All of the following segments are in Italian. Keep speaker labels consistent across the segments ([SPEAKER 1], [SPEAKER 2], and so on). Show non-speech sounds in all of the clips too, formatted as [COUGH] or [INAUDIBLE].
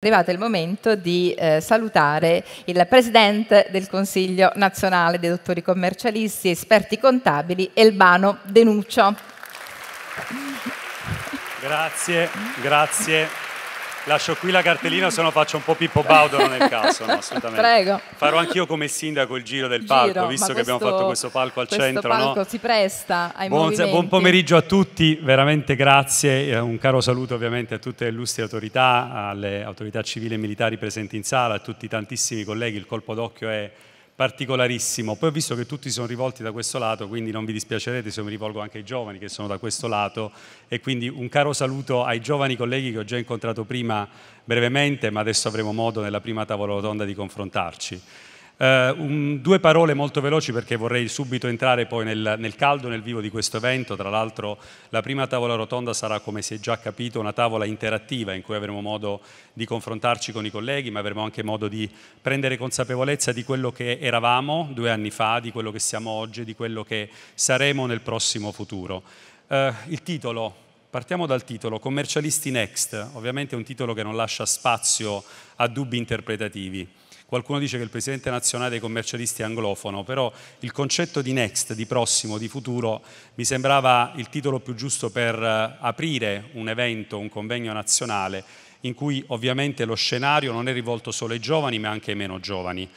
[SPEAKER 1] È arrivato il momento di eh, salutare il Presidente del Consiglio nazionale dei dottori commercialisti, e esperti contabili, Elbano Denuccio.
[SPEAKER 2] Grazie, grazie. Lascio qui la cartellina, se no faccio un po' Pippo Baudo non è il caso, no, assolutamente. Prego. Farò anch'io come sindaco il giro del palco, giro, visto che questo, abbiamo fatto questo palco al questo centro. Questo palco no?
[SPEAKER 1] si presta ai buon, buon,
[SPEAKER 2] pomeriggio a tutti, veramente grazie. Un caro saluto ovviamente a tutte le illustri autorità, alle autorità civili e militari presenti in sala, a tutti i tantissimi colleghi. Il colpo d'occhio è particolarissimo. Poi ho visto che tutti sono rivolti da questo lato, quindi non vi dispiacerete se mi rivolgo anche ai giovani che sono da questo lato e quindi un caro saluto ai giovani colleghi che ho già incontrato prima brevemente, ma adesso avremo modo nella prima tavola rotonda di confrontarci. Uh, un, due parole molto veloci perché vorrei subito entrare poi nel, nel, caldo, nel vivo di questo evento. Tra l'altro la prima tavola rotonda sarà, come si è già capito, una tavola interattiva in cui avremo modo di confrontarci con i colleghi, ma avremo anche modo di prendere consapevolezza di quello che eravamo due anni fa, di quello che siamo oggi, di quello che saremo nel prossimo futuro. Uh, il titolo, Partiamo dal titolo, Commercialisti Next, ovviamente è un titolo che non lascia spazio a dubbi interpretativi. Qualcuno dice che il presidente nazionale dei commercialisti è anglofono, però il concetto di next, di prossimo, di futuro, mi sembrava il titolo più giusto per eh, aprire un evento, un convegno nazionale, in cui ovviamente lo scenario non è rivolto solo ai giovani, ma anche ai meno giovani.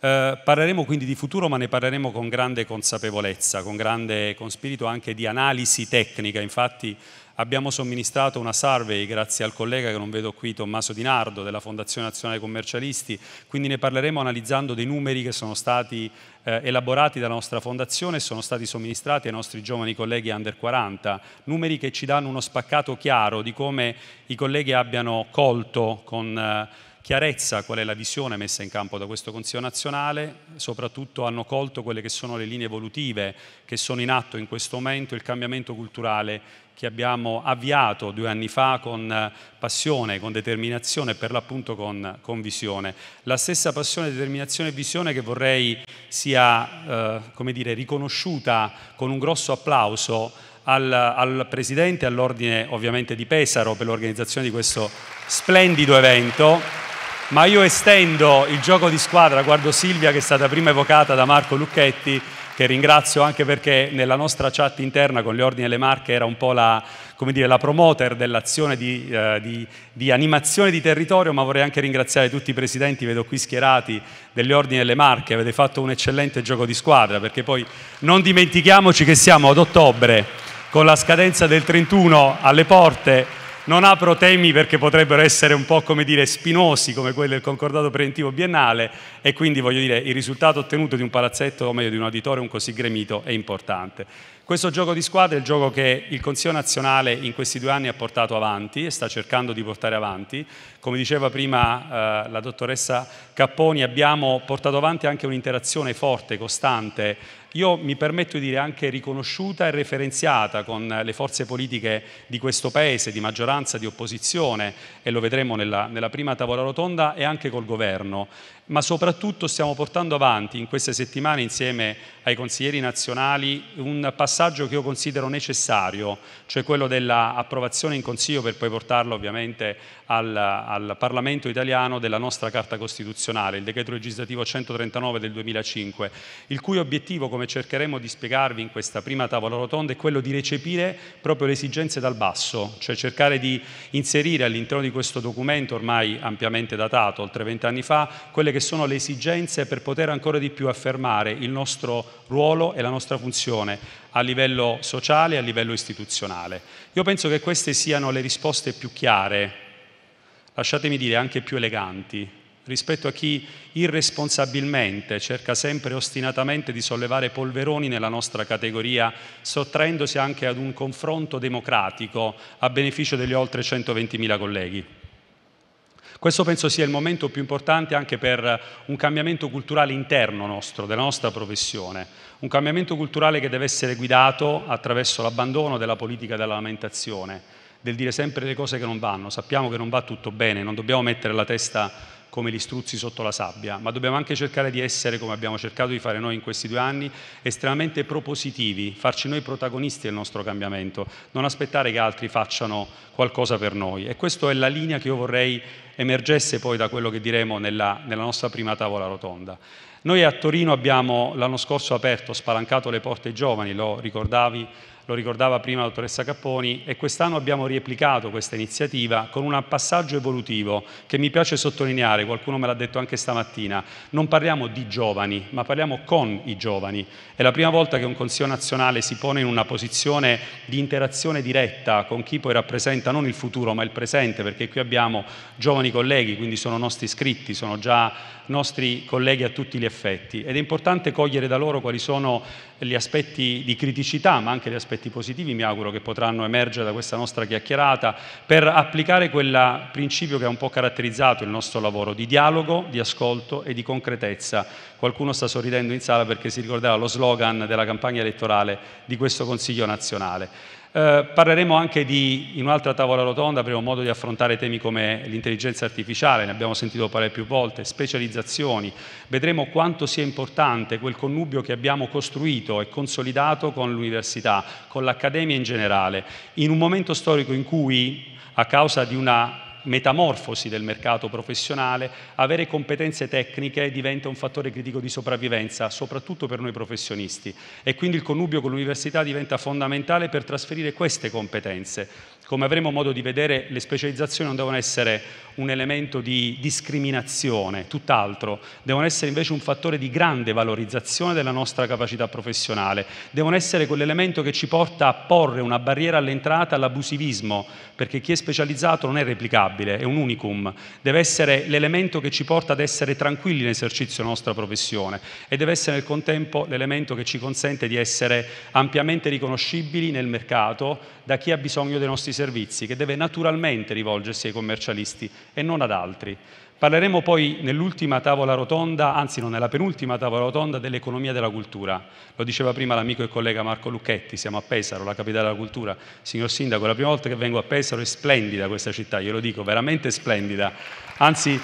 [SPEAKER 2] Eh, parleremo quindi di futuro, ma ne parleremo con grande consapevolezza, con, grande, con spirito anche di analisi tecnica. Infatti Abbiamo somministrato una survey grazie al collega che non vedo qui, Tommaso Di Nardo, della Fondazione Nazionale Commercialisti, quindi ne parleremo analizzando dei numeri che sono stati eh, elaborati dalla nostra fondazione e sono stati somministrati ai nostri giovani colleghi under 40, numeri che ci danno uno spaccato chiaro di come i colleghi abbiano colto con... Eh, chiarezza qual è la visione messa in campo da questo Consiglio nazionale, soprattutto hanno colto quelle che sono le linee evolutive che sono in atto in questo momento, il cambiamento culturale che abbiamo avviato due anni fa con eh, passione, con determinazione e per l'appunto con, con, visione. La stessa passione, determinazione e visione che vorrei sia eh, dire, riconosciuta con un grosso applauso al, al Presidente all'Ordine ovviamente di Pesaro per l'organizzazione di questo splendido evento. Ma io estendo il gioco di squadra, guardo Silvia che è stata prima evocata da Marco Lucchetti, che ringrazio anche perché nella nostra chat interna con gli Ordini e le Marche era un po' la, dire, la promoter dell'azione di, eh, di, di, animazione di territorio, ma vorrei anche ringraziare tutti i presidenti, vedo qui schierati, degli Ordini e le Marche, avete fatto un eccellente gioco di squadra, perché poi non dimentichiamoci che siamo ad ottobre con la scadenza del 31 alle porte non apro temi perché potrebbero essere un po' come dire spinosi come quello del concordato preventivo biennale e quindi voglio dire il risultato ottenuto di un palazzetto o meglio di un auditorium così gremito è importante. Questo gioco di squadra è il gioco che il Consiglio nazionale in questi due anni ha portato avanti e sta cercando di portare avanti. Come diceva prima eh, la dottoressa Capponi abbiamo portato avanti anche un'interazione forte, costante io mi permetto di dire anche riconosciuta e referenziata con le forze politiche di questo Paese, di maggioranza, di opposizione, e lo vedremo nella, nella prima tavola rotonda, e anche col governo ma soprattutto stiamo portando avanti in queste settimane insieme ai consiglieri nazionali un passaggio che io considero necessario, cioè quello dell'approvazione in Consiglio per poi portarlo ovviamente al, al, Parlamento italiano della nostra Carta Costituzionale, il decreto legislativo 139 del 2005, il cui obiettivo, come cercheremo di spiegarvi in questa prima tavola rotonda, è quello di recepire proprio le esigenze dal basso, cioè cercare di inserire all'interno di questo documento ormai ampiamente datato, oltre vent'anni fa, quelle che che sono le esigenze per poter ancora di più affermare il nostro ruolo e la nostra funzione a livello sociale e a livello istituzionale. Io penso che queste siano le risposte più chiare, lasciatemi dire anche più eleganti, rispetto a chi irresponsabilmente cerca sempre ostinatamente di sollevare polveroni nella nostra categoria, sottraendosi anche ad un confronto democratico a beneficio degli oltre 120.000 colleghi. Questo penso sia il momento più importante anche per eh, un cambiamento culturale interno nostro, della nostra professione, un cambiamento culturale che deve essere guidato attraverso l'abbandono della politica della lamentazione, del dire sempre le cose che non vanno. Sappiamo che non va tutto bene, non dobbiamo mettere la testa come gli struzzi sotto la sabbia, ma dobbiamo anche cercare di essere, come abbiamo cercato di fare noi in questi due anni, estremamente propositivi, farci noi protagonisti del nostro cambiamento, non aspettare che altri facciano qualcosa per noi. E questa è la linea che io vorrei emergesse poi da quello che diremo nella, nella nostra prima tavola rotonda. Noi a Torino abbiamo l'anno scorso aperto, spalancato le porte ai giovani, lo ricordavi lo ricordava prima la dottoressa Capponi, e quest'anno abbiamo rieplicato questa iniziativa con un passaggio evolutivo che mi piace sottolineare, qualcuno me l'ha detto anche stamattina, non parliamo di giovani, ma parliamo con i giovani. È la prima volta che un Consiglio nazionale si pone in una posizione di interazione diretta con chi poi rappresenta non il futuro, ma il presente, perché qui abbiamo giovani colleghi, quindi sono nostri iscritti, sono già nostri colleghi a tutti gli effetti ed è importante cogliere da loro quali sono gli aspetti di criticità, ma anche gli aspetti positivi, mi auguro che potranno emergere da questa nostra chiacchierata, per applicare quel principio che ha un po' caratterizzato il nostro lavoro di dialogo, di ascolto e di concretezza. Qualcuno sta sorridendo in sala perché si ricorderà lo slogan della campagna elettorale di questo Consiglio nazionale. Eh, parleremo anche di, in un'altra tavola rotonda, avremo modo di affrontare temi come l'intelligenza artificiale, ne abbiamo sentito parlare più volte, specializzazioni, vedremo quanto sia importante quel connubio che abbiamo costruito e consolidato con l'università, con l'accademia in generale, in un momento storico in cui a causa di una metamorfosi del mercato professionale, avere competenze tecniche diventa un fattore critico di sopravvivenza, soprattutto per noi professionisti. E quindi il connubio con l'università diventa fondamentale per trasferire queste competenze come avremo modo di vedere, le specializzazioni non devono essere un elemento di discriminazione, tutt'altro, devono essere invece un fattore di grande valorizzazione della nostra capacità professionale, devono essere quell'elemento che ci porta a porre una barriera all'entrata all'abusivismo, perché chi è specializzato non è replicabile, è un unicum, deve essere l'elemento che ci porta ad essere tranquilli nell'esercizio della nostra professione e deve essere nel contempo l'elemento che ci consente di essere ampiamente riconoscibili nel mercato da chi ha bisogno dei nostri servizi servizi che deve naturalmente rivolgersi ai commercialisti e non ad altri. Parleremo poi nell'ultima tavola rotonda, anzi non nella penultima tavola rotonda, dell'economia della cultura. Lo diceva prima l'amico e collega Marco Lucchetti, siamo a Pesaro, la capitale della cultura. Signor Sindaco, la prima volta che vengo a Pesaro è splendida questa città, glielo dico, veramente splendida. Anzi,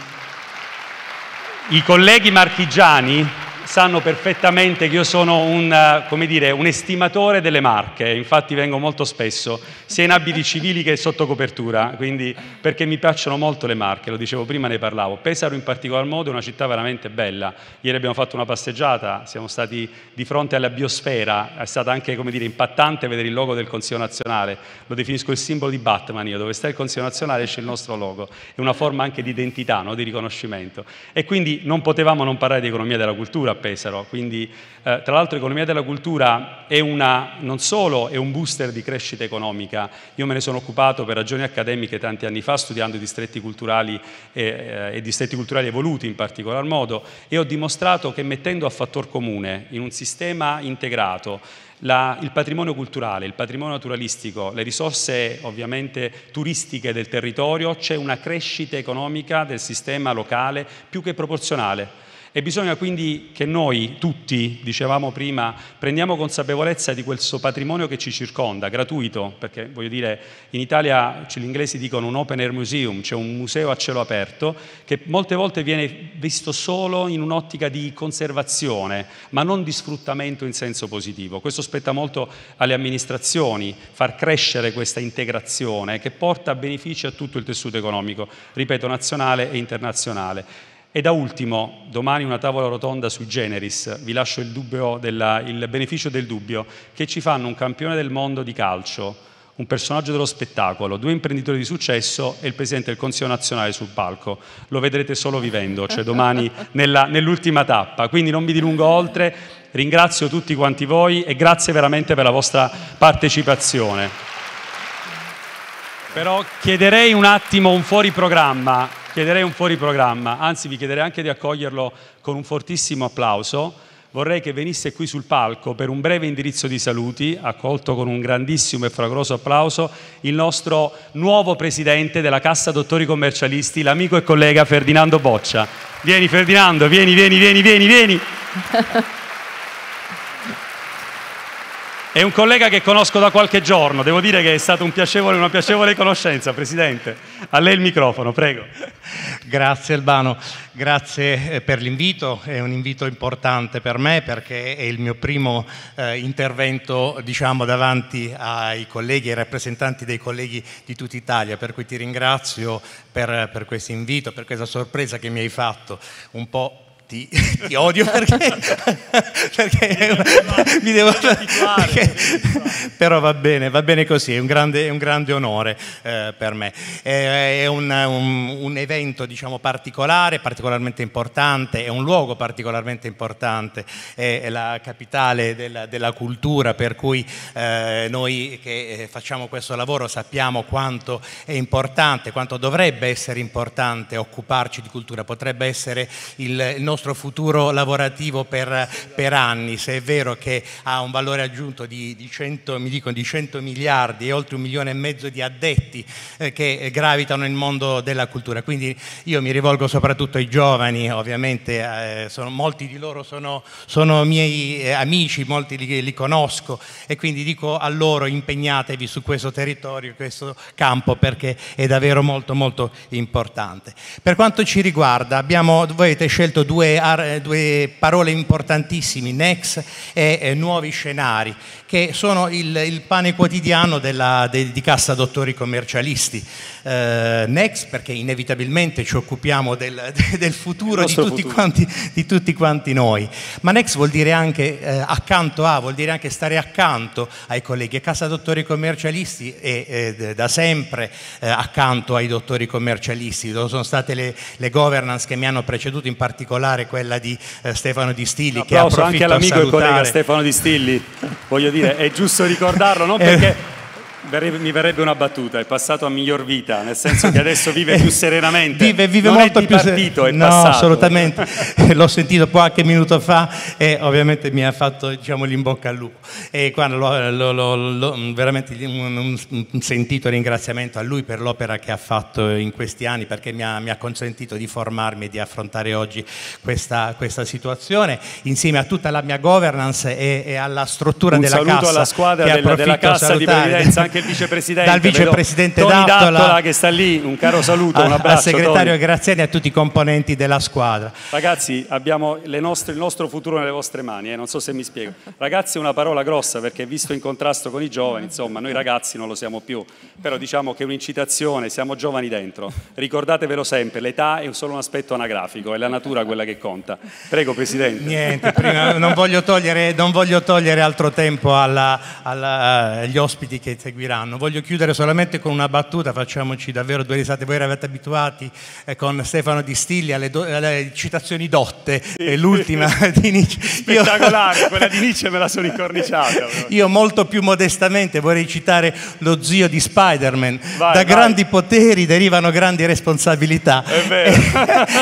[SPEAKER 2] i colleghi marchigiani sanno perfettamente che io sono un, eh, dire, un, estimatore delle marche, infatti vengo molto spesso, sia in abiti civili che sotto copertura, quindi, perché mi piacciono molto le marche, lo dicevo prima, ne parlavo. Pesaro in particolar modo è una città veramente bella, ieri abbiamo fatto una passeggiata, siamo stati di fronte alla biosfera, è stata anche come dire, impattante vedere il logo del Consiglio nazionale, lo definisco il simbolo di Batman, io dove sta il Consiglio nazionale esce il nostro logo, è una forma anche di identità, no? di riconoscimento. E quindi non potevamo non parlare di economia della cultura, Pesaro. Quindi, eh, tra l'altro, l'economia della cultura è una, non solo è un booster di crescita economica, io me ne sono occupato per ragioni accademiche tanti anni fa studiando distretti culturali e, eh, e distretti culturali evoluti in particolar modo e ho dimostrato che mettendo a fattor comune in un sistema integrato la, il patrimonio culturale, il patrimonio naturalistico, le risorse ovviamente turistiche del territorio, c'è una crescita economica del sistema locale più che proporzionale. E bisogna quindi che noi tutti, dicevamo prima, prendiamo consapevolezza di questo patrimonio che ci circonda, gratuito, perché voglio dire, in Italia gli inglesi dicono un open air museum, cioè un museo a cielo aperto, che molte volte viene visto solo in un'ottica di conservazione, ma non di sfruttamento in senso positivo. Questo spetta molto alle amministrazioni, far crescere questa integrazione che porta benefici a tutto il tessuto economico, ripeto, nazionale e internazionale. E da ultimo, domani una tavola rotonda sui Generis, vi lascio il, della, il beneficio del dubbio, che ci fanno un campione del mondo di calcio, un personaggio dello spettacolo, due imprenditori di successo e il presidente del Consiglio nazionale sul palco. Lo vedrete solo vivendo, cioè domani [LAUGHS] nell'ultima tappa. Quindi non mi dilungo oltre, ringrazio tutti quanti voi e grazie veramente per la vostra partecipazione. Però chiederei un attimo un fuori programma chiederei un fuori programma, anzi vi chiederei anche di accoglierlo con un fortissimo applauso. Vorrei che venisse qui sul palco per un breve indirizzo di saluti, accolto con un grandissimo e fragoroso applauso, il nostro nuovo presidente della Cassa Dottori Commercialisti, l'amico e collega Ferdinando Boccia. Vieni Ferdinando, vieni, vieni, vieni, vieni, vieni. [LAUGHS] È un collega che conosco da qualche giorno, devo dire che è stata un
[SPEAKER 3] piacevole, una piacevole conoscenza, Presidente. A lei il microfono, prego. Grazie Albano, grazie eh, per l'invito, è un invito importante per me perché è il mio primo eh, intervento diciamo, davanti ai colleghi, ai rappresentanti dei colleghi di tutta Italia, per cui ti ringrazio per, per questo invito, per questa sorpresa che mi hai fatto, un po' ti, [LAUGHS] ti odio perché, [LAUGHS] perché mi devo... [LAUGHS] Perché, però va bene, va bene così, è un grande, un grande onore eh, per me. È, è un, un, un, evento diciamo, particolare, particolarmente importante, è un luogo particolarmente importante, è, è la capitale della, della, cultura, per cui eh, noi che eh, facciamo questo lavoro sappiamo quanto è importante, quanto dovrebbe essere importante occuparci di cultura, potrebbe essere il nostro nostro futuro lavorativo per, per, anni, se è vero che ha un valore aggiunto di, di, 100, dicono, di 100, miliardi e oltre un milione e mezzo di addetti eh, che eh, gravitano nel mondo della cultura. Quindi io mi rivolgo soprattutto ai giovani, ovviamente eh, sono, molti di loro sono, sono miei eh, amici, molti li, li, conosco e quindi dico a loro impegnatevi su questo territorio, questo campo perché è davvero molto molto importante. Per quanto ci riguarda abbiamo, voi avete scelto due due, parole importantissime, next e nuovi scenari che sono il, il pane quotidiano della, de, di Cassa Dottori Commercialisti. Eh, Next, perché inevitabilmente ci occupiamo del, [LAUGHS] del futuro, di tutti, futuro. Quanti, di tutti, Quanti, noi. Ma Next vuol dire anche eh, accanto a, vuol dire anche stare accanto ai colleghi. Cassa Dottori Commercialisti è eh, da sempre eh, accanto ai dottori commercialisti. Dove sono state le, le, governance che mi hanno preceduto, in particolare quella di eh, Stefano Di Stilli. Che approfitto anche all'amico e collega
[SPEAKER 2] Stefano Di Stilli. Voglio dire dire, è giusto ricordarlo, non eh, perché mi verrebbe una battuta, è passato a miglior vita, nel senso che adesso vive [LAUGHS] eh, più serenamente.
[SPEAKER 3] Vive, vive non molto è più serenamente. No, passato. assolutamente. [LAUGHS] Eh, l'ho sentito qualche minuto fa e ovviamente mi ha fatto diciamo, l'imbocca al lupo. E quando l'ho, l'ho, l'ho, veramente un, un, sentito ringraziamento a lui per l'opera che ha fatto in questi anni, perché mi ha, mi ha consentito di formarmi e di affrontare oggi questa, questa, situazione, insieme a tutta la mia governance e, e alla struttura un della cassa. Un saluto alla squadra della, della, Cassa di Previdenza anche il vicepresidente. Dal vicepresidente Tony Dattola, Dattola, che sta
[SPEAKER 2] lì, un caro saluto, a, un abbraccio. Al segretario
[SPEAKER 3] Graziani e a tutti i componenti della squadra.
[SPEAKER 2] Ragazzi, abbiamo nostre, il nostro futuro nelle vostre mani, eh, non so se mi spiego. Ragazzi è una parola grossa perché visto in contrasto con i giovani, insomma, noi ragazzi non lo siamo più, però diciamo che è un'incitazione, siamo giovani dentro. Ricordatevelo sempre, l'età è solo un aspetto anagrafico, è la natura quella che conta. Prego Presidente. Niente, prima,
[SPEAKER 3] non, voglio togliere, non, voglio togliere, altro tempo alla, alla, eh, agli ospiti che seguiranno seguiranno. Voglio chiudere solamente con una battuta, facciamoci davvero due risate, voi eravate abituati eh, con Stefano Di Stiglia alle, do- alle citazioni dotte, sì. l'ultima [LAUGHS] di Nietzsche. Spettacolare, [LAUGHS] quella di Nietzsche me la sono incorniciata. [LAUGHS] Io molto più modestamente vorrei citare lo zio di Spider-Man, vai, da vai. grandi poteri derivano grandi responsabilità. e,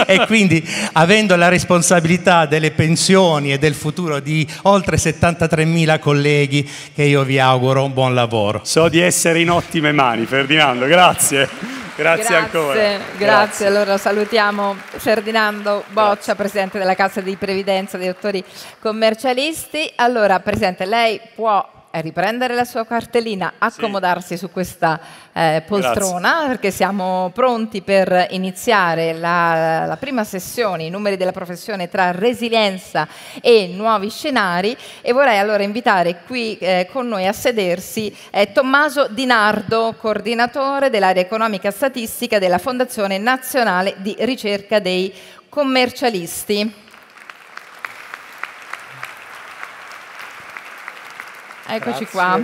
[SPEAKER 3] e quindi avendo la responsabilità delle pensioni e del futuro di oltre 73 mila colleghi che io vi auguro un buon lavoro. So di essere in ottime mani, Ferdinando, grazie. Grazie, grazie ancora. Grazie.
[SPEAKER 1] grazie. allora salutiamo Ferdinando Boccia, grazie. Presidente della Cassa di Previdenza dei Dottori Commercialisti. Allora, Presidente, lei può riprendere la sua cartellina, accomodarsi sì. su questa eh, poltrona Grazie. perché siamo pronti per iniziare la, la, prima sessione, i numeri della professione tra resilienza e nuovi scenari e vorrei allora invitare qui eh, con noi a sedersi eh, Tommaso Di Nardo, coordinatore dell'area economica statistica della Fondazione Nazionale di Ricerca dei Commercialisti. Eccoci Grazie. qua.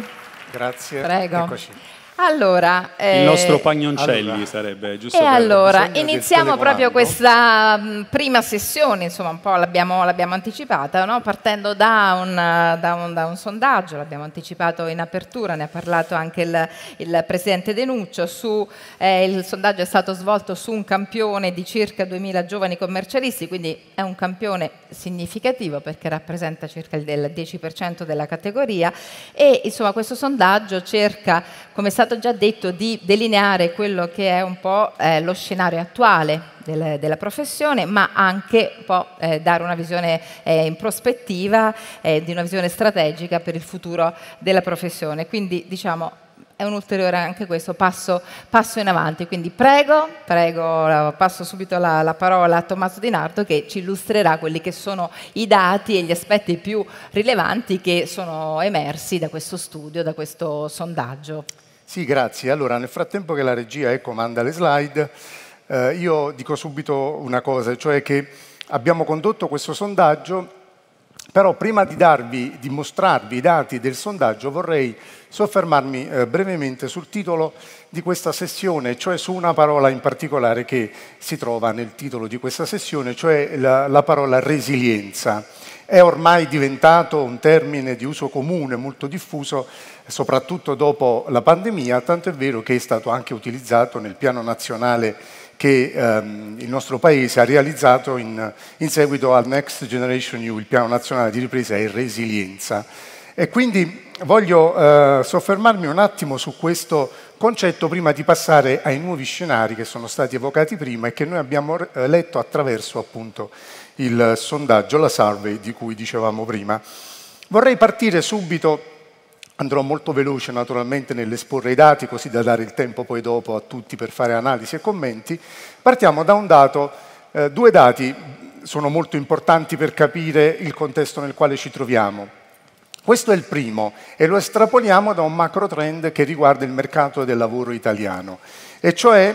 [SPEAKER 3] Grazie. Prego. Eccoci.
[SPEAKER 1] Allora, eh, il nostro
[SPEAKER 3] Pagnoncelli allora, sarebbe giusto. E allora, iniziamo proprio
[SPEAKER 1] questa mh, mm, prima sessione, insomma un po' l'abbiamo, l'abbiamo anticipata, no? partendo da un, da, un, da un, sondaggio, l'abbiamo anticipato in apertura, ne ha parlato anche il, il Presidente Denuccio, su, eh, il sondaggio è stato svolto su un campione di circa 2000 giovani commercialisti, quindi è un campione significativo perché rappresenta circa il 10% della categoria e insomma questo sondaggio cerca, come è stato stato già detto di delineare quello che è un po' eh, lo scenario attuale del, della professione, ma anche un po' eh, dare una visione eh, in prospettiva, eh, di una visione strategica per il futuro della professione. Quindi diciamo è un ulteriore anche questo passo, passo in avanti. Quindi prego, prego passo subito la, la, parola a Tommaso Di Nardo che ci illustrerà quelli che sono i dati e gli aspetti più rilevanti che sono emersi da questo studio, da questo sondaggio.
[SPEAKER 4] Sì, grazie. Allora, nel frattempo che la regia eh, comanda le slide, eh, io dico subito una cosa, cioè che abbiamo condotto questo sondaggio, però prima di, darvi, di mostrarvi i dati del sondaggio vorrei soffermarmi eh, brevemente sul titolo di questa sessione, cioè su una parola in particolare che si trova nel titolo di questa sessione, cioè la, la parola resilienza è ormai diventato un termine di uso comune, molto diffuso, soprattutto dopo la pandemia, tanto è vero che è stato anche utilizzato nel piano nazionale che ehm, il nostro Paese ha realizzato in, in, seguito al Next Generation EU, il piano nazionale di ripresa e resilienza. E quindi voglio eh, soffermarmi un attimo su questo concetto prima di passare ai nuovi scenari che sono stati evocati prima e che noi abbiamo eh, letto attraverso appunto il sondaggio, la survey di cui dicevamo prima. Vorrei partire subito Andrò molto veloce naturalmente nell'esporre i dati, così da dare il tempo poi dopo a tutti per fare analisi e commenti. Partiamo da un dato, eh, due dati sono molto importanti per capire il contesto nel quale ci troviamo. Questo è il primo e lo estrapoliamo da un macro trend che riguarda il mercato del lavoro italiano, e cioè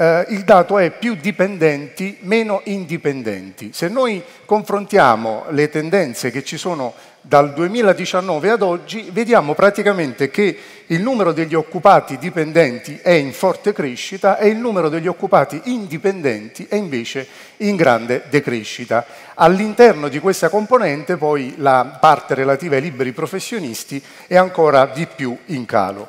[SPEAKER 4] eh, il dato è più dipendenti, meno indipendenti. Se noi confrontiamo le tendenze che ci sono dal 2019 ad oggi, vediamo praticamente che il numero degli occupati dipendenti è in forte crescita e il numero degli occupati indipendenti è invece in grande decrescita. All'interno di questa componente poi la parte relativa ai liberi professionisti è ancora di più in calo.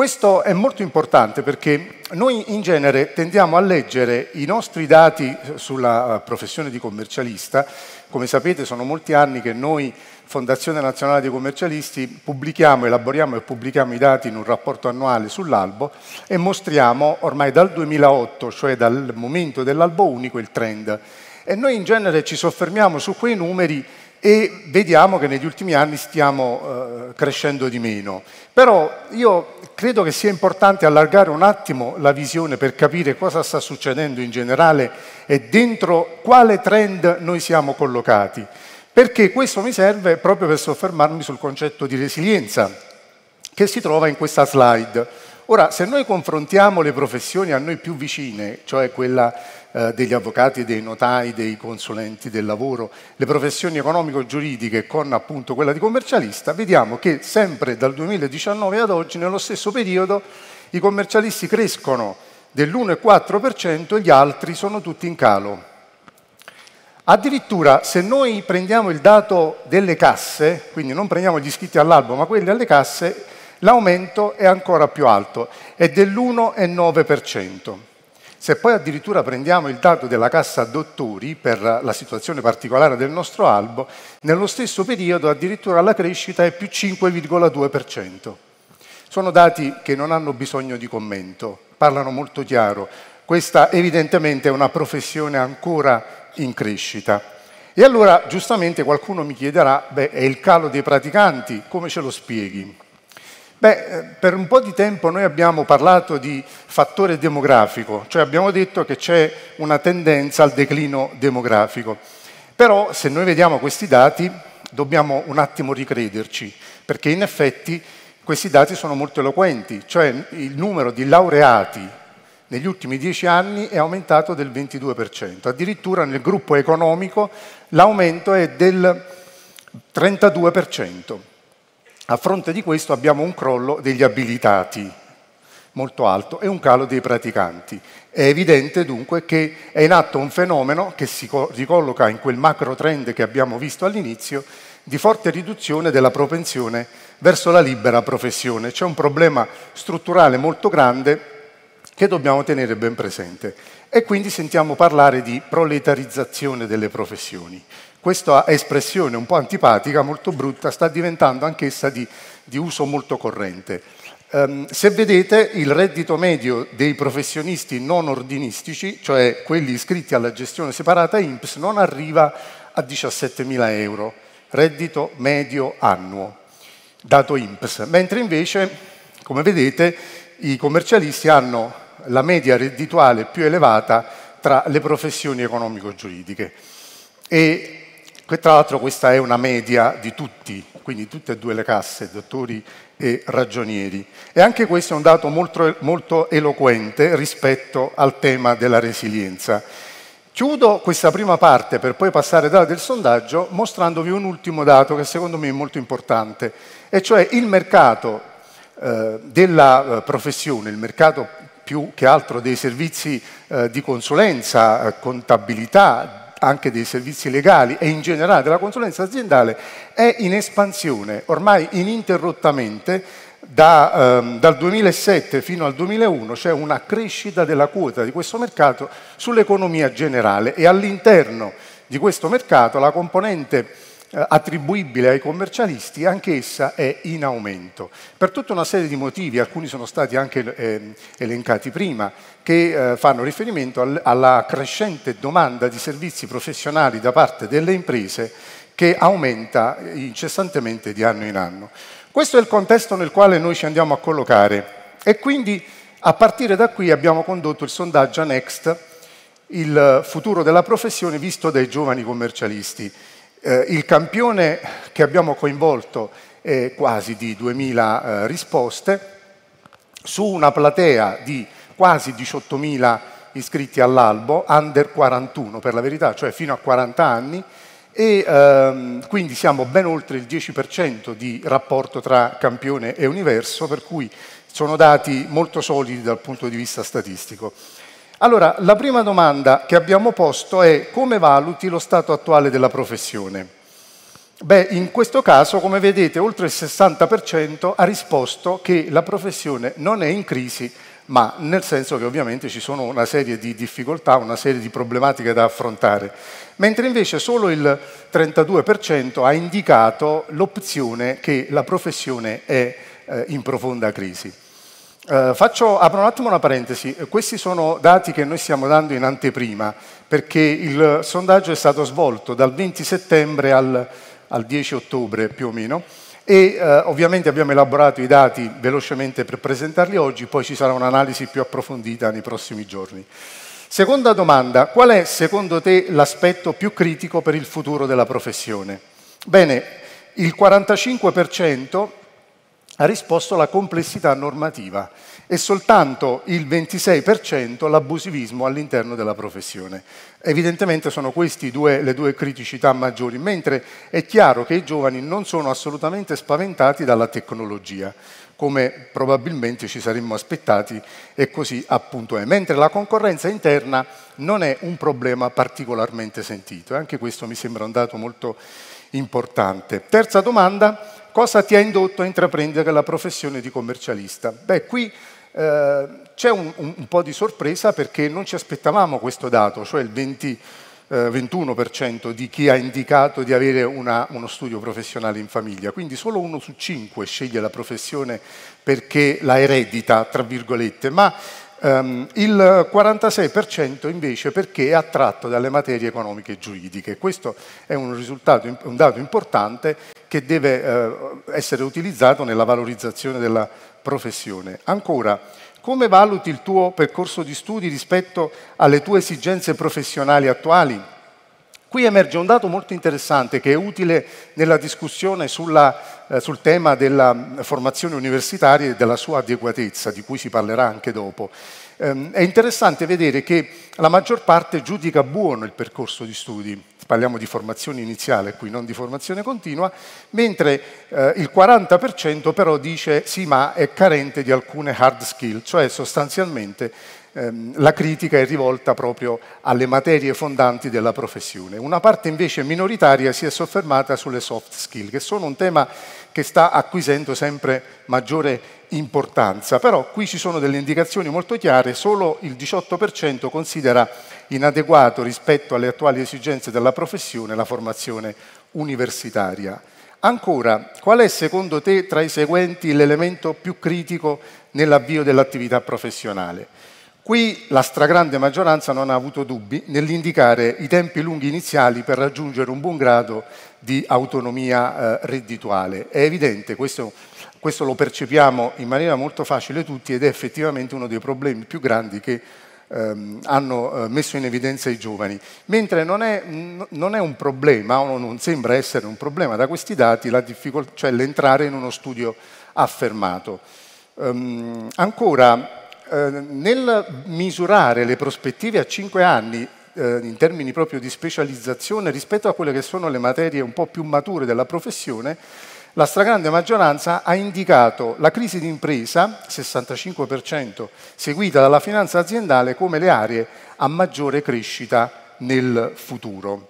[SPEAKER 4] Questo è molto importante perché noi in genere tendiamo a leggere i nostri dati eh, sulla eh, professione di commercialista, come sapete sono molti anni che noi Fondazione Nazionale dei Commercialisti pubblichiamo, elaboriamo e pubblichiamo i dati in un rapporto annuale sull'albo e mostriamo ormai dal 2008, cioè dal momento dell'albo unico, il trend. E noi in genere ci soffermiamo su quei numeri e vediamo che negli ultimi anni stiamo eh, crescendo di meno. Però io Credo che sia importante allargare un attimo la visione per capire cosa sta succedendo in generale e dentro quale trend noi siamo collocati, perché questo mi serve proprio per soffermarmi sul concetto di resilienza che si trova in questa slide. Ora, se noi confrontiamo le professioni a noi più vicine, cioè quella eh, degli avvocati, dei notai, dei consulenti del lavoro, le professioni economico-giuridiche con appunto quella di commercialista, vediamo che sempre dal 2019 ad oggi, nello stesso periodo, i commercialisti crescono dell'1,4% e gli altri sono tutti in calo. Addirittura se noi prendiamo il dato delle casse, quindi non prendiamo gli iscritti all'albo ma quelli alle casse, l'aumento è ancora più alto, è dell'1,9%. Se poi addirittura prendiamo il dato della Cassa Dottori per la situazione particolare del nostro albo, nello stesso periodo addirittura la crescita è più 5,2%. Sono dati che non hanno bisogno di commento, parlano molto chiaro. Questa evidentemente è una professione ancora in crescita. E allora giustamente qualcuno mi chiederà, beh, è il calo dei praticanti, come ce lo spieghi? Beh, eh, per un po' di tempo noi abbiamo parlato di fattore demografico, cioè abbiamo detto che c'è una tendenza al declino demografico. Però se noi vediamo questi dati dobbiamo un attimo ricrederci, perché in effetti questi dati sono molto eloquenti, cioè il numero di laureati negli ultimi dieci anni è aumentato del 22%, addirittura nel gruppo economico l'aumento è del 32%. A fronte di questo abbiamo un crollo degli abilitati molto alto e un calo dei praticanti. È evidente dunque che è in atto un fenomeno che si ricolloca in quel macro trend che abbiamo visto all'inizio di forte riduzione della propensione verso la libera professione. C'è un problema strutturale molto grande che dobbiamo tenere ben presente. E quindi sentiamo parlare di proletarizzazione delle professioni. Questa espressione un po' antipatica, molto brutta, sta diventando anch'essa di, di uso molto corrente. Um, se vedete il reddito medio dei professionisti non ordinistici, cioè quelli iscritti alla gestione separata INPS, non arriva a 17.000 euro, reddito medio annuo, dato INPS, mentre invece, come vedete, i commercialisti hanno la media reddituale più elevata tra le professioni economico-giuridiche. E tra l'altro questa è una media di tutti, quindi tutte e due le casse, dottori e ragionieri. E anche questo è un dato molto, molto eloquente rispetto al tema della resilienza. Chiudo questa prima parte per poi passare dalla del sondaggio mostrandovi un ultimo dato che secondo me è molto importante, e cioè il mercato eh, della eh, professione, il mercato più che altro dei servizi eh, di consulenza, contabilità, anche dei servizi legali e in generale della consulenza aziendale è in espansione ormai ininterrottamente da, ehm, dal 2007 fino al 2001 c'è una crescita della quota di questo mercato sull'economia generale e all'interno di questo mercato la componente eh, attribuibile ai commercialisti, anch'essa è in aumento. Per tutta una serie di motivi, alcuni sono stati anche eh, elencati prima, che eh, fanno riferimento alla crescente domanda di servizi professionali da parte delle imprese che aumenta incessantemente di anno in anno. Questo è il contesto nel quale noi ci andiamo a collocare e quindi a partire da qui abbiamo condotto il sondaggio Next, il futuro della professione visto dai giovani commercialisti. Eh, il campione che abbiamo coinvolto è quasi di 2.000 eh, risposte su una platea di quasi 18.000 iscritti all'albo, under 41 per la verità, cioè fino a 40 anni, e ehm, quindi siamo ben oltre il 10% di rapporto tra campione e universo, per cui sono dati molto solidi dal punto di vista statistico. Allora, la prima domanda che abbiamo posto è come valuti lo stato attuale della professione? Beh, in questo caso, come vedete, oltre il 60% ha risposto che la professione non è in crisi, ma nel senso che ovviamente ci sono una serie di difficoltà, una serie di problematiche da affrontare, mentre invece solo il 32% ha indicato l'opzione che la professione è eh, in profonda crisi. Eh, faccio, apro un attimo una parentesi, questi sono dati che noi stiamo dando in anteprima perché il sondaggio è stato svolto dal 20 settembre al, al 10 ottobre più o meno e eh, ovviamente abbiamo elaborato i dati velocemente per presentarli oggi, poi ci sarà un'analisi più approfondita nei prossimi giorni. Seconda domanda, qual è secondo te l'aspetto più critico per il futuro della professione? Bene, il 45% ha risposto alla complessità normativa e soltanto il 26% l'abusivismo all'interno della professione. Evidentemente sono queste due, le due criticità maggiori, mentre è chiaro che i giovani non sono assolutamente spaventati dalla tecnologia, come probabilmente ci saremmo aspettati e così appunto è. Mentre la concorrenza interna non è un problema particolarmente sentito, e anche questo mi sembra un dato molto importante. Terza domanda, cosa ti ha indotto a intraprendere la professione di commercialista? Beh, qui eh, c'è un, un, un, po' di sorpresa perché non ci aspettavamo questo dato, cioè il 20, eh, 21% di chi ha indicato di avere una, uno studio professionale in famiglia, quindi solo uno su cinque sceglie la professione perché la eredita, tra virgolette, ma Um, il 46% invece perché è attratto dalle materie economiche e giuridiche. Questo è un, risultato, un dato importante che deve eh, essere utilizzato nella valorizzazione della professione. Ancora, come valuti il tuo percorso di studi rispetto alle tue esigenze professionali attuali? Qui emerge un dato molto interessante che è utile nella discussione sulla, eh, sul tema della mm, formazione universitaria e della sua adeguatezza, di cui si parlerà anche dopo. Eh, è interessante vedere che la maggior parte giudica buono il percorso di studi, parliamo di formazione iniziale qui, non di formazione continua, mentre eh, il 40% però dice sì ma è carente di alcune hard skill, cioè sostanzialmente ehm, la critica è rivolta proprio alle materie fondanti della professione. Una parte invece minoritaria si è soffermata sulle soft skill, che sono un tema che sta acquisendo sempre maggiore importanza, però qui ci sono delle indicazioni molto chiare, solo il 18% considera inadeguato rispetto alle attuali esigenze della professione la formazione universitaria. Ancora, qual è secondo te tra i seguenti l'elemento più critico nell'avvio dell'attività professionale? Qui la stragrande maggioranza non ha avuto dubbi nell'indicare i tempi lunghi iniziali per raggiungere un buon grado di autonomia eh, reddituale. È evidente, questo, questo lo percepiamo in maniera molto facile tutti ed è effettivamente uno dei problemi più grandi che ehm, hanno eh, messo in evidenza i giovani, mentre non è, non è, un problema, o non sembra essere un problema da questi dati, cioè l'entrare in uno studio affermato. Ehm, ancora, eh, nel misurare le prospettive a 5 anni, eh, in termini proprio di specializzazione rispetto a quelle che sono le materie un po' più mature della professione, la stragrande maggioranza ha indicato la crisi d'impresa, 65%, seguita dalla finanza aziendale come le aree a maggiore crescita nel futuro.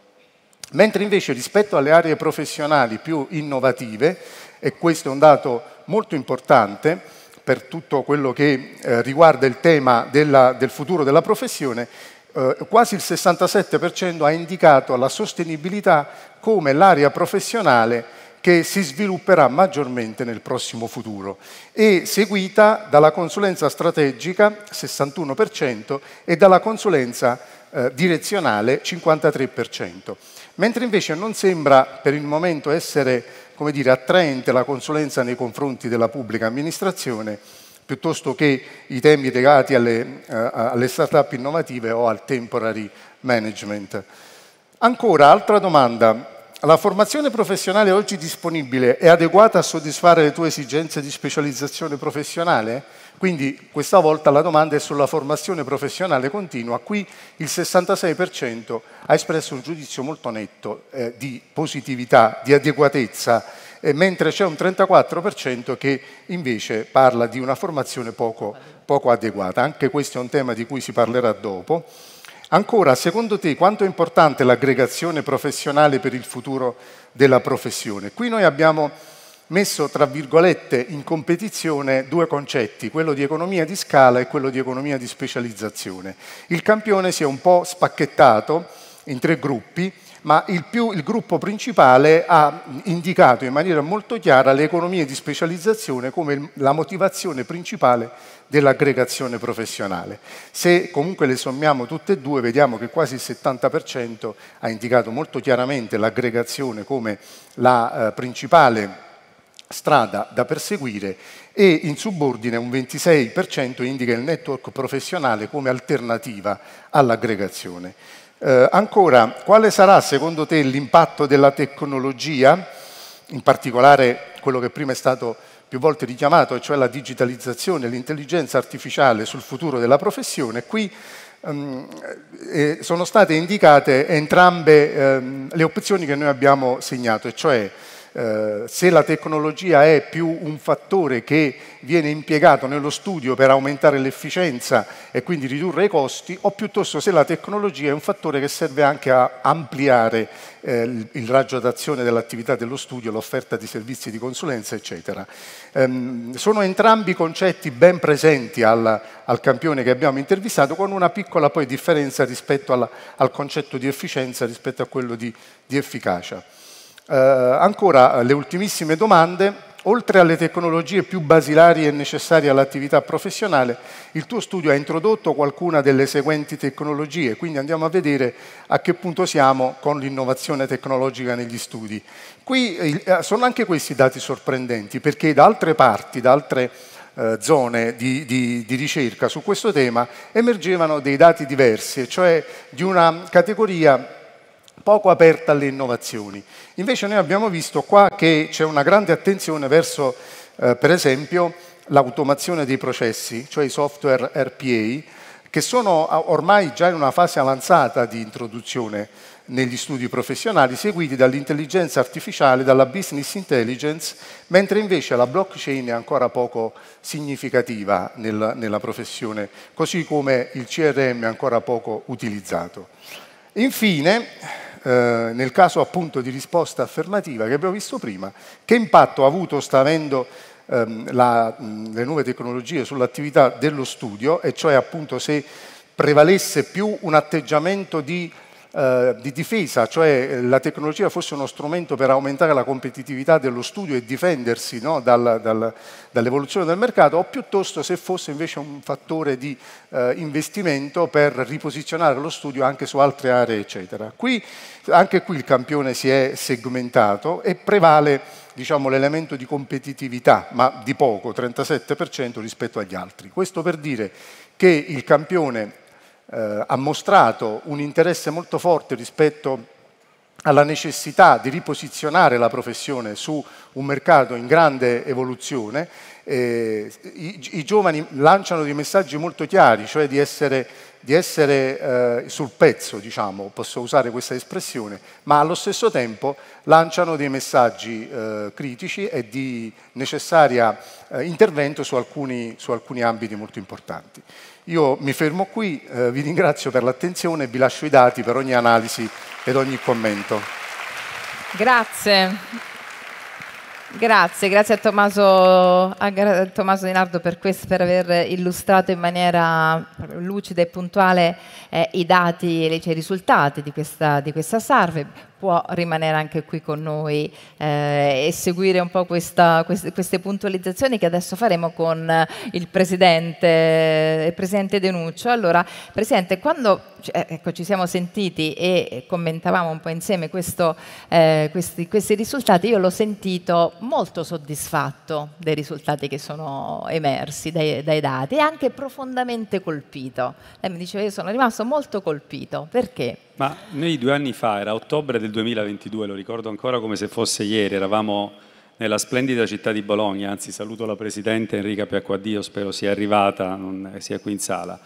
[SPEAKER 4] Mentre invece rispetto alle aree professionali più innovative, e questo è un dato molto importante per tutto quello che eh, riguarda il tema della, del futuro della professione, eh, quasi il 67% ha indicato la sostenibilità come l'area professionale che si svilupperà maggiormente nel prossimo futuro e seguita dalla consulenza strategica 61% e dalla consulenza eh, direzionale 53%. Mentre invece non sembra per il momento essere come dire, attraente la consulenza nei confronti della pubblica amministrazione, piuttosto che i temi legati alle, eh, alle start-up innovative o al temporary management. Ancora, altra domanda, la formazione professionale oggi disponibile è adeguata a soddisfare le tue esigenze di specializzazione professionale? Quindi questa volta la domanda è sulla formazione professionale continua. Qui il 66% ha espresso un giudizio molto netto eh, di positività, di adeguatezza, eh, mentre c'è un 34% che invece parla di una formazione poco, poco adeguata. Anche questo è un tema di cui si parlerà dopo. Ancora, secondo te quanto è importante l'aggregazione professionale per il futuro della professione? Qui noi abbiamo messo, tra virgolette, in competizione due concetti, quello di economia di scala e quello di economia di specializzazione. Il campione si è un po' spacchettato in tre gruppi ma il, più, il, gruppo principale ha indicato in maniera molto chiara le economie di specializzazione come la motivazione principale dell'aggregazione professionale. Se comunque le sommiamo tutte e due, vediamo che quasi il 70% ha indicato molto chiaramente l'aggregazione come la eh, principale strada da perseguire e in subordine un 26% indica il network professionale come alternativa all'aggregazione. Eh, ancora, quale sarà secondo te l'impatto della tecnologia, in particolare quello che prima è stato più volte richiamato, cioè la digitalizzazione, l'intelligenza artificiale sul futuro della professione? Qui ehm, eh, eh, sono state indicate entrambe ehm, le opzioni che noi abbiamo segnato, e cioè eh, se la tecnologia è più un fattore che viene impiegato nello studio per aumentare l'efficienza e quindi ridurre i costi, o piuttosto se la tecnologia è un fattore che serve anche a ampliare eh, il raggio d'azione dell'attività dello studio, l'offerta di servizi di consulenza, eccetera. Eh, sono entrambi concetti ben presenti al, al, campione che abbiamo intervistato, con una piccola poi differenza rispetto alla, al concetto di efficienza rispetto a quello di, di efficacia. Eh, ancora eh, le ultimissime domande. Oltre alle tecnologie più basilari e necessarie all'attività professionale, il tuo studio ha introdotto qualcuna delle seguenti tecnologie, quindi andiamo a vedere a che punto siamo con l'innovazione tecnologica negli studi. Qui eh, sono anche questi dati sorprendenti, perché da altre parti, da altre eh, zone di, di, di, ricerca su questo tema, emergevano dei dati diversi, cioè di una categoria poco aperta alle innovazioni. Invece noi abbiamo visto qua che c'è una grande attenzione verso, eh, per esempio, l'automazione dei processi, cioè i software RPA, che sono ormai già in una fase avanzata di introduzione negli studi professionali, seguiti dall'intelligenza artificiale, dalla business intelligence, mentre invece la blockchain è ancora poco significativa nel, nella professione, così come il CRM è ancora poco utilizzato. Infine, eh, nel caso appunto di risposta affermativa che abbiamo visto prima, che impatto ha avuto, sta avendo ehm, la, mh, le nuove tecnologie sull'attività dello studio, e cioè appunto se prevalesse più un atteggiamento di eh, di difesa, cioè eh, la tecnologia fosse uno strumento per aumentare la competitività dello studio e difendersi no, dal, dal, dall'evoluzione del mercato, o piuttosto se fosse invece un fattore di eh, investimento per riposizionare lo studio anche su altre aree, eccetera. Qui, anche qui il campione si è segmentato e prevale diciamo, l'elemento di competitività, ma di poco, 37% rispetto agli altri. Questo per dire che il campione eh, ha mostrato un interesse molto forte rispetto alla necessità di riposizionare la professione su un mercato in grande evoluzione, eh, i, i, giovani lanciano dei messaggi molto chiari, cioè di essere, di essere eh, sul pezzo, diciamo, posso usare questa espressione, ma allo stesso tempo lanciano dei messaggi eh, critici e di necessaria eh, intervento su alcuni, su alcuni ambiti molto importanti. Io mi fermo qui, eh, vi ringrazio per l'attenzione e vi lascio i dati per ogni analisi ed ogni commento.
[SPEAKER 1] Grazie. Grazie, grazie a Tommaso, a Tommaso Di Nardo per, questo, per, aver illustrato in maniera lucida e puntuale eh, i dati e cioè, i risultati di questa, di questa survey può rimanere anche qui con noi eh, e seguire un po' questa, queste, queste, puntualizzazioni che adesso faremo con eh, il Presidente, il Presidente Denuccio. Allora, Presidente, quando eh, ecco, ci siamo sentiti e commentavamo un po' insieme questo, eh, questi, questi, risultati, io l'ho sentito molto soddisfatto dei risultati che sono emersi dai, dai dati e anche profondamente colpito. Lei mi diceva io sono rimasto molto colpito, perché?
[SPEAKER 2] Ma noi due anni fa, era ottobre del 2022, lo ricordo ancora come se fosse ieri, eravamo nella splendida città di Bologna, anzi saluto la Presidente Enrica Piacquaddio, spero sia arrivata, non sia qui in sala,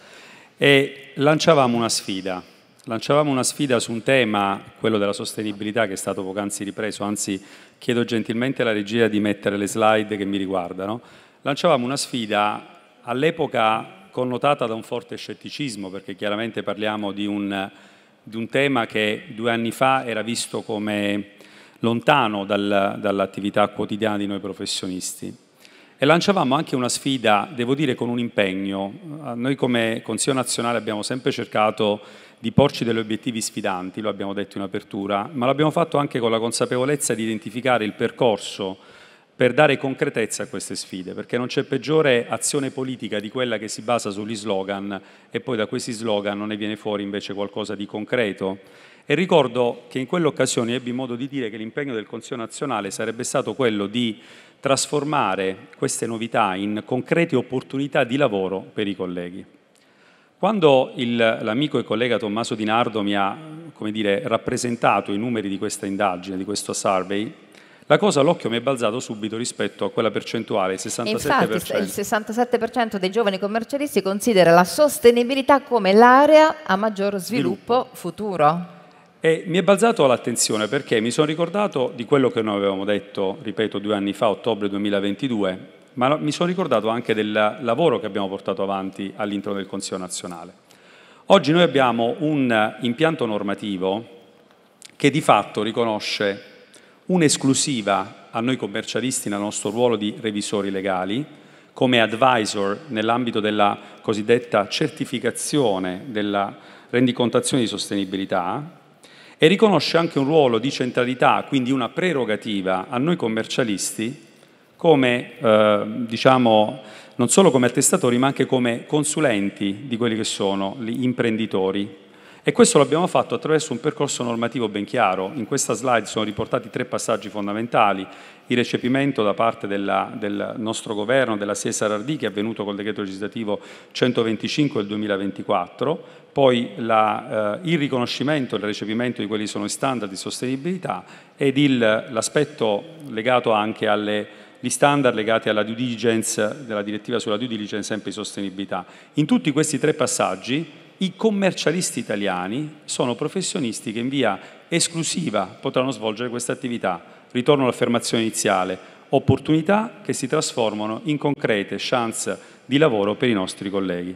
[SPEAKER 2] e lanciavamo una sfida, lanciavamo una sfida su un tema, quello della sostenibilità che è stato poc'anzi ripreso, anzi chiedo gentilmente alla regia di mettere le slide che mi riguardano, lanciavamo una sfida all'epoca connotata da un forte scetticismo, perché chiaramente parliamo di un di un tema che due anni fa era visto come lontano dal, dall'attività quotidiana di noi professionisti. E lanciavamo anche una sfida, devo dire, con un impegno. Eh, noi come Consiglio nazionale abbiamo sempre cercato di porci degli obiettivi sfidanti, lo abbiamo detto in apertura, ma l'abbiamo fatto anche con la consapevolezza di identificare il percorso per dare concretezza a queste sfide, perché non c'è peggiore azione politica di quella che si basa sugli slogan e poi da questi slogan non ne viene fuori invece qualcosa di concreto. E ricordo che in quell'occasione ebbi modo di dire che l'impegno del Consiglio nazionale sarebbe stato quello di trasformare queste novità in concrete opportunità di lavoro per i colleghi. Quando il, l'amico e collega Tommaso Di Nardo mi ha dire, rappresentato i numeri di questa indagine, di questo survey, la cosa all'occhio mi è balzato subito rispetto a quella percentuale, il 67%. Infatti, il
[SPEAKER 1] 67% dei giovani commercialisti considera la sostenibilità come l'area a maggior sviluppo, sviluppo. futuro.
[SPEAKER 2] E mi è balzato l'attenzione perché mi sono ricordato di quello che noi avevamo detto, ripeto, due anni fa, ottobre 2022, ma mi sono ricordato anche del lavoro che abbiamo portato avanti all'interno del Consiglio nazionale. Oggi noi abbiamo un impianto normativo che di fatto riconosce un'esclusiva a noi commercialisti nel nostro ruolo di revisori legali, come advisor nell'ambito della cosiddetta certificazione della rendicontazione di sostenibilità e riconosce anche un ruolo di centralità, quindi una prerogativa a noi commercialisti come, eh, diciamo, non solo come attestatori ma anche come consulenti di quelli che sono gli imprenditori e questo l'abbiamo fatto attraverso un percorso normativo ben chiaro. In questa slide sono riportati tre passaggi fondamentali. Il recepimento da parte della, del nostro governo, della Cesar Ardì, che è avvenuto col decreto legislativo 125 del 2024, poi la, eh, il riconoscimento e il recepimento di quelli che sono i standard di sostenibilità ed l'aspetto legato anche alle gli standard legati alla due diligence, della direttiva sulla due diligence sempre di sostenibilità. In tutti questi tre passaggi i commercialisti italiani sono professionisti che in via esclusiva potranno svolgere questa attività. Ritorno all'affermazione iniziale, opportunità che si trasformano in concrete chance di lavoro per i nostri colleghi.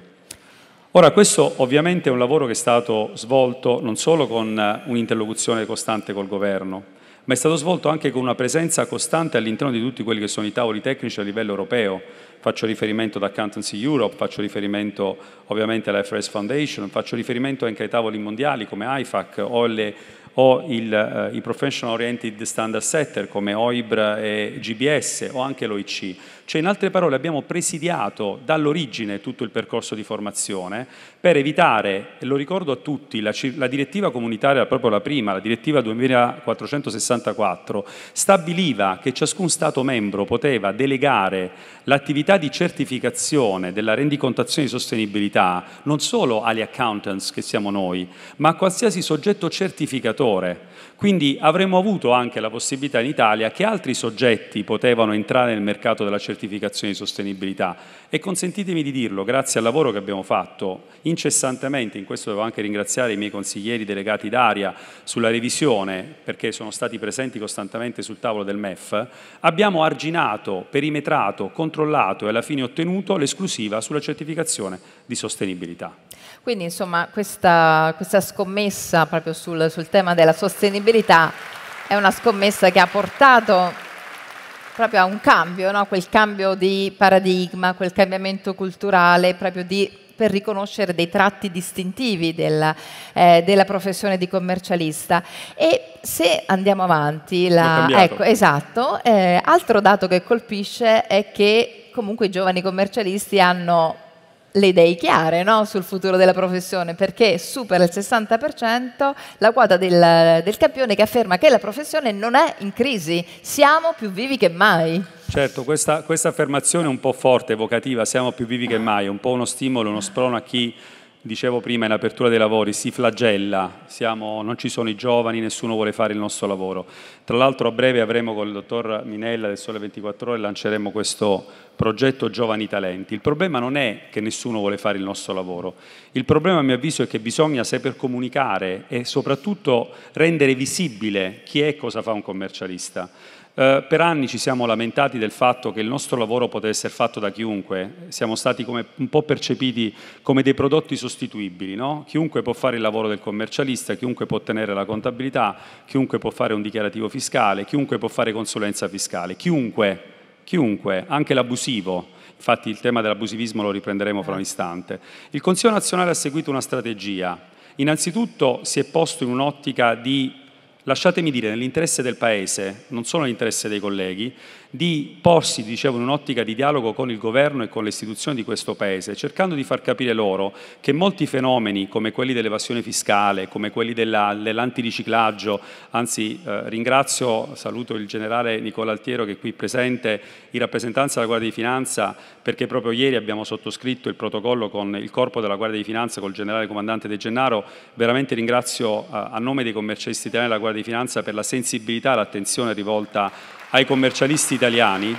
[SPEAKER 2] Ora, questo ovviamente è un lavoro che è stato svolto non solo con eh, un'interlocuzione costante col Governo, ma è stato svolto anche con una presenza costante all'interno di tutti quelli che sono i tavoli tecnici a livello europeo. Faccio riferimento ad Accountancy Europe, faccio riferimento ovviamente alla FRS Foundation, faccio riferimento anche ai tavoli mondiali come IFAC o, le, o il, eh, i Professional Oriented Standard Setter come OIBR e GBS o anche l'OIC. Cioè, in altre parole, abbiamo presidiato dall'origine tutto il percorso di formazione per evitare, e lo ricordo a tutti, la, la direttiva comunitaria, proprio la prima, la direttiva 2464, stabiliva che ciascun Stato membro poteva delegare l'attività di certificazione della rendicontazione di sostenibilità non solo agli accountants che siamo noi, ma a qualsiasi soggetto certificatore. Quindi avremmo avuto anche la possibilità in Italia che altri soggetti potevano entrare nel mercato della certificazione di sostenibilità e consentitemi di dirlo, grazie al lavoro che abbiamo fatto incessantemente, in questo devo anche ringraziare i miei consiglieri delegati d'aria sulla revisione, perché sono stati presenti costantemente sul tavolo del MEF, abbiamo arginato, perimetrato, controllato e alla fine ottenuto l'esclusiva sulla certificazione di sostenibilità.
[SPEAKER 1] Quindi insomma questa, questa scommessa proprio sul, sul tema della sostenibilità è una scommessa che ha portato proprio a un cambio, no? quel cambio di paradigma, quel cambiamento culturale, proprio di, per riconoscere dei tratti distintivi della, eh, della, professione di commercialista. E se andiamo avanti, la, ecco, esatto, eh, altro dato che colpisce è che comunque i giovani commercialisti hanno le idee chiare no? sul futuro della professione perché supera il 60% la quota del, del, campione che afferma che la professione non è in crisi, siamo più vivi che mai.
[SPEAKER 2] Certo, questa, questa affermazione è un po' forte, evocativa, siamo più vivi che mai, è un po' uno stimolo, uno sprono a chi dicevo prima in apertura dei lavori, si flagella, Siamo, non ci sono i giovani, nessuno vuole fare il nostro lavoro. Tra l'altro a breve avremo con il dottor Minella del Sole 24 Ore lanceremo questo progetto Giovani Talenti. Il problema non è che nessuno vuole fare il nostro lavoro, il problema a mio avviso è che bisogna saper comunicare e soprattutto rendere visibile chi è e cosa fa un commercialista. Eh, per anni ci siamo lamentati del fatto che il nostro lavoro poteva essere fatto da chiunque, siamo stati come, un po' percepiti come dei prodotti sostituibili, no? chiunque può fare il lavoro del commercialista, chiunque può ottenere la contabilità, chiunque può fare un dichiarativo fiscale, chiunque può fare consulenza fiscale, chiunque, chiunque anche l'abusivo. Infatti il tema dell'abusivismo lo riprenderemo fra un istante. Il Consiglio nazionale ha seguito una strategia. Innanzitutto si è posto in un'ottica di lasciatemi dire, nell'interesse del Paese, non solo nell'interesse dei colleghi, di porsi, dicevo, in un'ottica di dialogo con il governo e con le istituzioni di questo Paese, cercando di far capire loro che molti fenomeni come quelli dell'evasione fiscale, come quelli dell'antiriciclaggio, anzi eh, ringrazio, saluto il generale Nicola Altiero che è qui presente in rappresentanza della Guardia di Finanza, perché proprio ieri abbiamo sottoscritto il protocollo con il corpo della Guardia di Finanza, col generale comandante De Gennaro, veramente ringrazio eh, a nome dei commercialisti italiani della Guardia Guardia di Finanza per la sensibilità e l'attenzione rivolta ai commercialisti italiani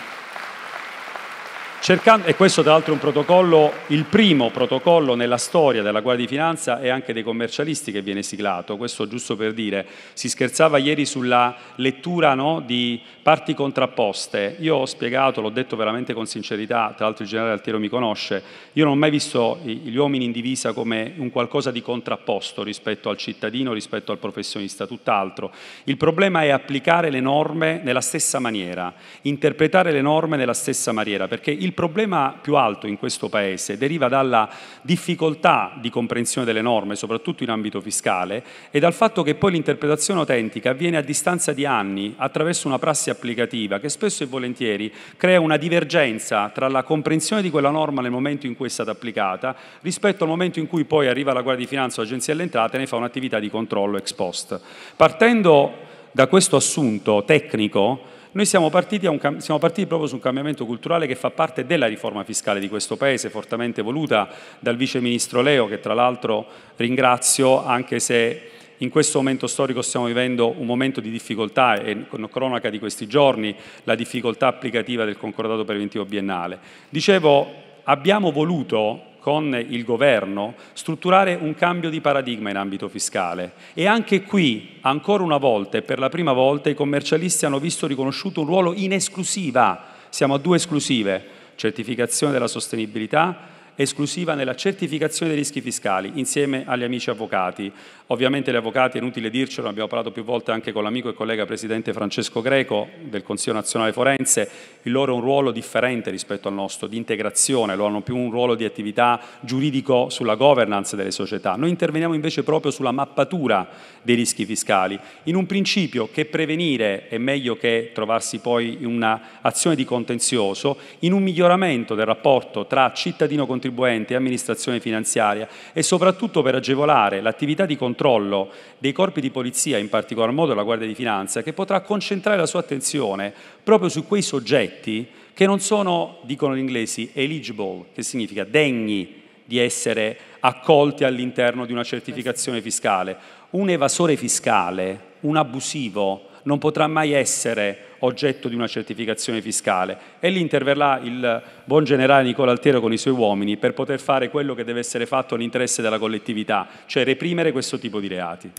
[SPEAKER 2] Cercando, e questo tra l'altro è un protocollo, il primo protocollo nella storia della Guardia di Finanza e anche dei commercialisti che viene siglato, questo giusto per dire, si scherzava ieri sulla lettura no, di parti contrapposte, io ho spiegato, l'ho detto veramente con sincerità, tra l'altro il generale Altiero mi conosce, io non ho mai visto gli uomini in divisa come un qualcosa di contrapposto rispetto al cittadino, rispetto al professionista, tutt'altro, il problema è applicare le norme nella stessa maniera, interpretare le norme nella stessa maniera, perché il il problema più alto in questo Paese deriva dalla difficoltà di comprensione delle norme, soprattutto in ambito fiscale, e dal fatto che poi l'interpretazione autentica avviene a distanza di anni attraverso una prassi applicativa che spesso e volentieri crea una divergenza tra la comprensione di quella norma nel momento in cui è stata applicata rispetto al momento in cui poi arriva la Guardia di Finanza o l'Agenzia delle Entrate e ne fa un'attività di controllo ex post. Partendo da questo assunto tecnico, noi siamo partiti, un, siamo partiti, proprio su un cambiamento culturale che fa parte della riforma fiscale di questo Paese, fortemente voluta dal Vice Ministro Leo, che tra l'altro ringrazio anche se in questo momento storico stiamo vivendo un momento di difficoltà e con cronaca di questi giorni, la difficoltà applicativa del concordato preventivo biennale. Dicevo, abbiamo voluto con il governo strutturare un cambio di paradigma in ambito fiscale e anche qui, ancora una volta e per la prima volta, i commercialisti hanno visto riconosciuto un ruolo in esclusiva, siamo a due esclusive, certificazione della sostenibilità esclusiva nella certificazione dei rischi fiscali insieme agli amici avvocati. Ovviamente gli avvocati, è inutile dircelo, abbiamo parlato più volte anche con l'amico e collega presidente Francesco Greco del Consiglio Nazionale Forense, il loro è un ruolo differente rispetto al nostro, di integrazione, loro hanno più un ruolo di attività giuridico sulla governance delle società. Noi interveniamo invece proprio sulla mappatura dei rischi fiscali, in un principio che prevenire è meglio che trovarsi poi in un'azione di contenzioso, in un miglioramento del rapporto tra cittadino contribuente e amministrazione finanziaria e soprattutto per agevolare l'attività di controllo dei corpi di polizia, in particolar modo la Guardia di Finanza, che potrà concentrare la sua attenzione proprio su quei soggetti che non sono, dicono gli inglesi, eligible, che significa degni di essere accolti all'interno di una certificazione fiscale. Un evasore fiscale, un abusivo, non potrà mai essere oggetto di una certificazione fiscale e lì interverrà il buon generale Nicola Altero con i suoi uomini per poter fare quello che deve essere fatto all'interesse della collettività, cioè reprimere questo tipo di reati.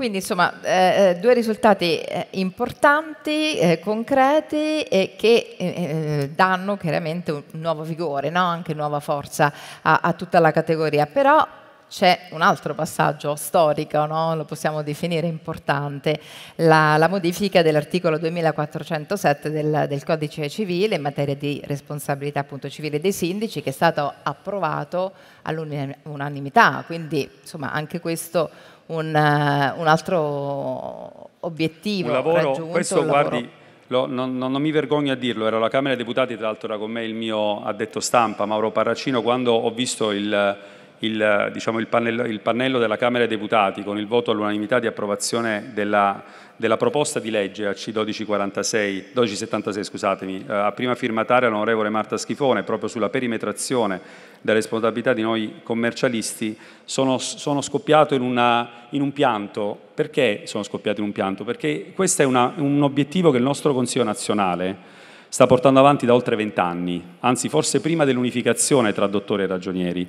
[SPEAKER 1] Quindi insomma eh, eh due risultati eh, importanti, eh, concreti e che eh, danno chiaramente un nuovo vigore, no? anche nuova forza a, a tutta la categoria. Però c'è un altro passaggio storico, no? lo possiamo definire importante, la, la modifica dell'articolo 2407 del, del, codice civile in materia di responsabilità appunto, civile dei sindici che è stato approvato all'unanimità, quindi insomma anche questo un, uh, un altro obiettivo un lavoro, raggiunto. Questo, guardi,
[SPEAKER 2] lo, non, non, non, mi vergogno a dirlo, era la Camera dei Deputati, tra l'altro era con me il mio addetto stampa, Mauro Parracino, quando ho visto il il, diciamo, il, pannello, il, pannello, della Camera dei Deputati con il voto all'unanimità di approvazione della, della proposta di legge AC1276, 1276 scusatemi, eh, a prima firmataria l'onorevole Marta Schifone proprio sulla perimetrazione della responsabilità di noi commercialisti, sono, sono scoppiato in, una, in, un pianto. Perché sono scoppiato in un pianto? Perché questo è una, un obiettivo che il nostro Consiglio nazionale sta portando avanti da oltre vent'anni, anzi forse prima dell'unificazione tra dottori e ragionieri,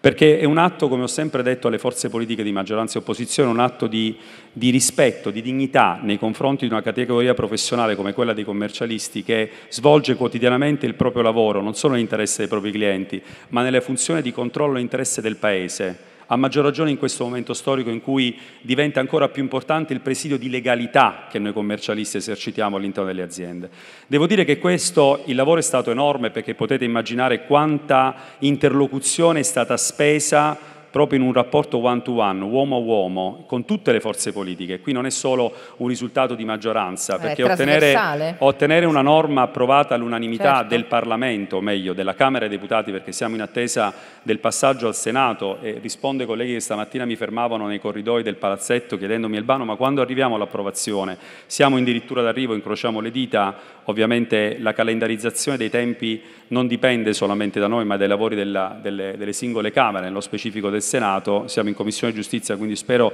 [SPEAKER 2] perché è un atto, come ho sempre detto alle forze politiche di maggioranza e opposizione, un atto di, di rispetto, di dignità nei confronti di una categoria professionale come quella dei commercialisti che svolge quotidianamente il proprio lavoro, non solo nell'interesse dei propri clienti, ma nelle funzioni di controllo e interesse del Paese a maggior ragione in questo momento storico in cui diventa ancora più importante il presidio di legalità che noi commercialisti esercitiamo all'interno delle aziende. Devo dire che questo, il lavoro è stato enorme perché potete immaginare quanta interlocuzione è stata spesa proprio in un rapporto one-to-one, uomo a uomo, con tutte le forze politiche. Qui non è solo un risultato di maggioranza, perché ottenere, ottenere, una norma approvata all'unanimità certo. del Parlamento, o meglio della Camera dei Deputati, perché siamo in attesa del passaggio al Senato, e rispondo ai colleghi che stamattina mi fermavano nei corridoi del palazzetto chiedendomi bano, ma quando arriviamo all'approvazione? Siamo addirittura d'arrivo, incrociamo le dita, ovviamente la calendarizzazione dei tempi non dipende solamente da noi, ma dai lavori della, delle, delle singole Camere, nello specifico del Senato, siamo in Commissione Giustizia, quindi spero,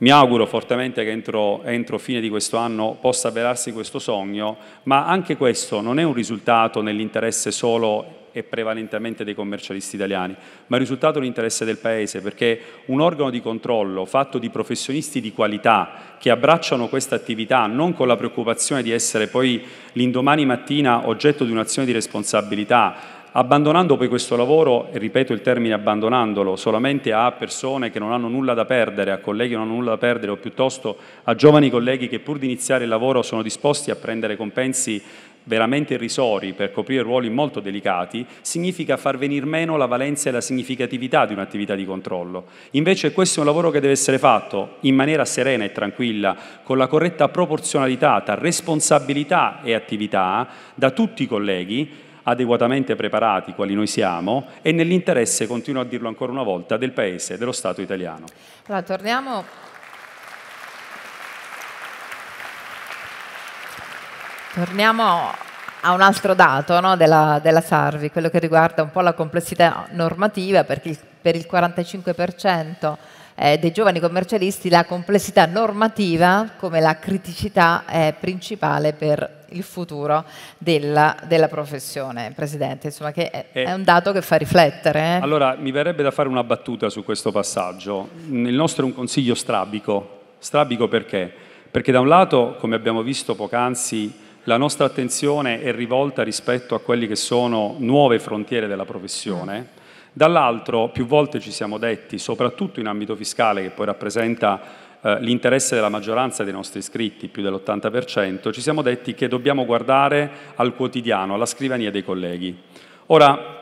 [SPEAKER 2] mi auguro fortemente che entro, entro fine di questo anno possa avverarsi questo sogno, ma anche questo non è un risultato nell'interesse solo e prevalentemente dei commercialisti italiani, ma è risultato è l'interesse del Paese, perché un organo di controllo fatto di professionisti di qualità che abbracciano questa attività non con la preoccupazione di essere poi l'indomani mattina oggetto di un'azione di responsabilità, abbandonando poi questo lavoro, e ripeto il termine abbandonandolo, solamente a persone che non hanno nulla da perdere, a colleghi che non hanno nulla da perdere o piuttosto a giovani colleghi che pur di iniziare il lavoro sono disposti a prendere compensi veramente irrisori per coprire ruoli molto delicati, significa far venir meno la valenza e la significatività di un'attività di controllo. Invece questo è un lavoro che deve essere fatto in maniera serena e tranquilla, con la corretta proporzionalità tra responsabilità e attività da tutti i colleghi adeguatamente preparati quali noi siamo e nell'interesse, continuo a dirlo ancora una volta, del Paese, dello Stato italiano.
[SPEAKER 1] Allora, torniamo Torniamo a un altro dato no, della, della, Sarvi, quello che riguarda un po' la complessità normativa, perché per il 45% eh, dei giovani commercialisti la complessità normativa come la criticità eh, principale per il futuro della, della, professione, Presidente, insomma che è, eh, è un dato che fa riflettere.
[SPEAKER 2] Allora, mi verrebbe da fare una battuta su questo passaggio. Il nostro è un consiglio strabico, strabico perché? Perché da un lato, come abbiamo visto poc'anzi, la nostra attenzione è rivolta rispetto a quelle che sono nuove frontiere della professione mm. Dall'altro, più volte ci siamo detti, soprattutto in ambito fiscale, che poi rappresenta eh, l'interesse della maggioranza dei nostri iscritti, più dell'80%, ci siamo detti che dobbiamo guardare al quotidiano, alla scrivania dei colleghi. Ora,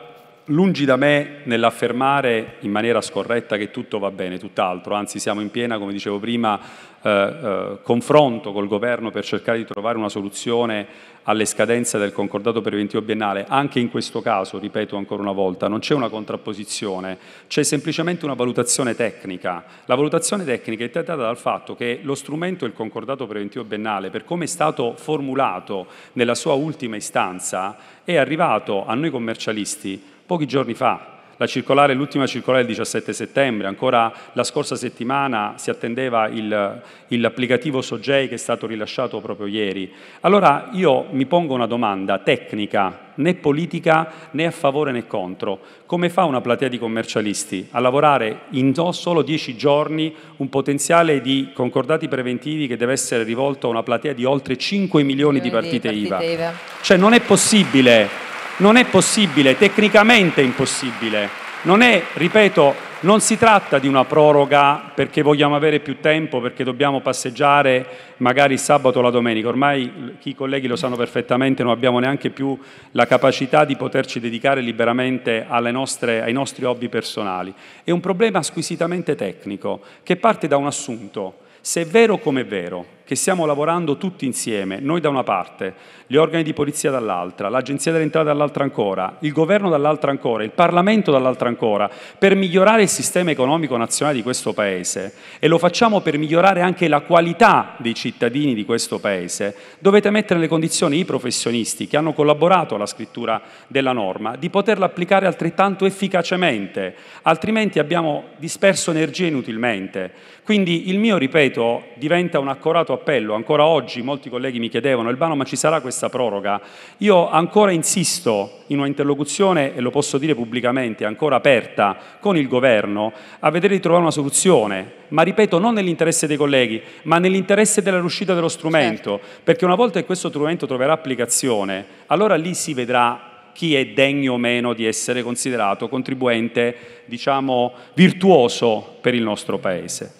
[SPEAKER 2] Lungi da me nell'affermare in maniera scorretta che tutto va bene, tutt'altro, anzi siamo in piena, come dicevo prima, eh, eh, confronto col governo per cercare di trovare una soluzione alle scadenze del concordato preventivo biennale. Anche in questo caso, ripeto ancora una volta, non c'è una contrapposizione, c'è semplicemente una valutazione tecnica. La valutazione tecnica è data dal fatto che lo strumento del concordato preventivo biennale, per come è stato formulato nella sua ultima istanza, è arrivato a noi commercialisti pochi giorni fa. Circolare, l'ultima circolare il 17 settembre, ancora la scorsa settimana si attendeva il, l'applicativo SOGEI che è stato rilasciato proprio ieri. Allora io mi pongo una domanda tecnica, né politica né a favore né contro. Come fa una platea di commercialisti a lavorare in solo dieci giorni un potenziale di concordati preventivi che deve essere rivolto a una platea di oltre 5 milioni di partite IVA? Cioè non è possibile non è possibile, tecnicamente è impossibile. Non è, ripeto, non si tratta di una proroga perché vogliamo avere più tempo, perché dobbiamo passeggiare magari il sabato o la domenica. Ormai i colleghi lo sanno perfettamente, non abbiamo neanche più la capacità di poterci dedicare liberamente nostre, ai nostri hobby personali. È un problema squisitamente tecnico che parte da un assunto. Se è vero come è vero, che stiamo lavorando tutti insieme, noi da una parte, gli organi di polizia dall'altra, l'Agenzia delle Entrate dall'altra ancora, il governo dall'altra ancora, il Parlamento dall'altra ancora, per migliorare il sistema economico nazionale di questo Paese e lo facciamo per migliorare anche la qualità dei cittadini di questo Paese, dovete mettere nelle condizioni i professionisti che hanno collaborato alla scrittura della norma di poterla applicare altrettanto efficacemente, altrimenti abbiamo disperso energie inutilmente. Quindi il mio, ripeto, diventa un accorato appello, ancora oggi molti colleghi mi chiedevano, Elbano ma ci sarà questa proroga? Io ancora insisto in una interlocuzione, e lo posso dire pubblicamente, ancora aperta con il governo, a vedere di trovare una soluzione, ma ripeto non nell'interesse dei colleghi, ma nell'interesse della riuscita dello strumento, certo. perché una volta che questo strumento troverà applicazione, allora lì si vedrà chi è degno o meno di essere considerato contribuente, diciamo, virtuoso per il nostro Paese.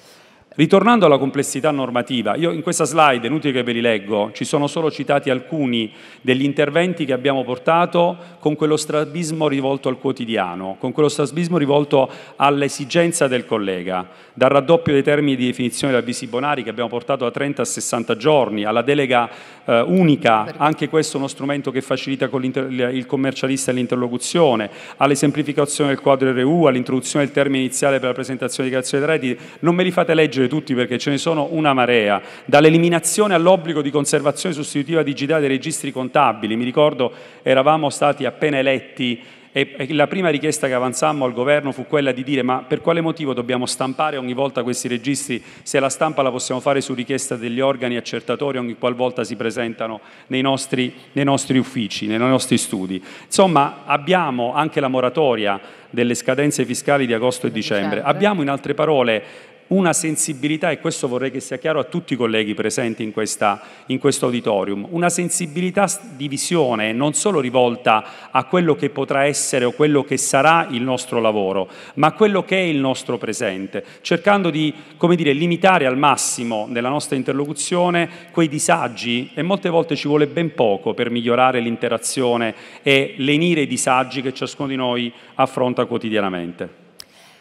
[SPEAKER 2] Ritornando alla complessità normativa, io in questa slide, è inutile che ve li leggo, ci sono solo citati alcuni degli interventi che abbiamo portato con quello strabismo rivolto al quotidiano, con quello strabismo rivolto all'esigenza del collega, dal raddoppio dei termini di definizione della visi bonari che abbiamo portato da 30 a 60 giorni, alla delega eh, unica, anche questo è uno strumento che facilita il commercialista l'interlocuzione, alle semplificazioni del quadro RU, all'introduzione del termine iniziale per la presentazione di creazione di redditi, non me li fate leggere leggere tutti perché ce ne sono una marea, dall'eliminazione all'obbligo di conservazione sostitutiva digitale dei registri contabili. Mi ricordo eravamo stati appena eletti e la prima richiesta che avanzammo al governo fu quella di dire ma per quale motivo dobbiamo stampare ogni volta questi registri se la stampa la possiamo fare su richiesta degli organi accertatori ogni qualvolta si presentano nei nostri, nei nostri uffici, nei nostri studi. Insomma abbiamo anche la moratoria delle scadenze fiscali di agosto e dicembre. Abbiamo in altre parole una sensibilità, e questo vorrei che sia chiaro a tutti i colleghi presenti in, questa, in questo auditorium, una sensibilità di visione non solo rivolta a quello che potrà essere o quello che sarà il nostro lavoro, ma a quello che è il nostro presente, cercando di dire, limitare al massimo nella nostra interlocuzione quei disagi e molte volte ci vuole ben poco per migliorare l'interazione e lenire i disagi che ciascuno di noi affronta quotidianamente.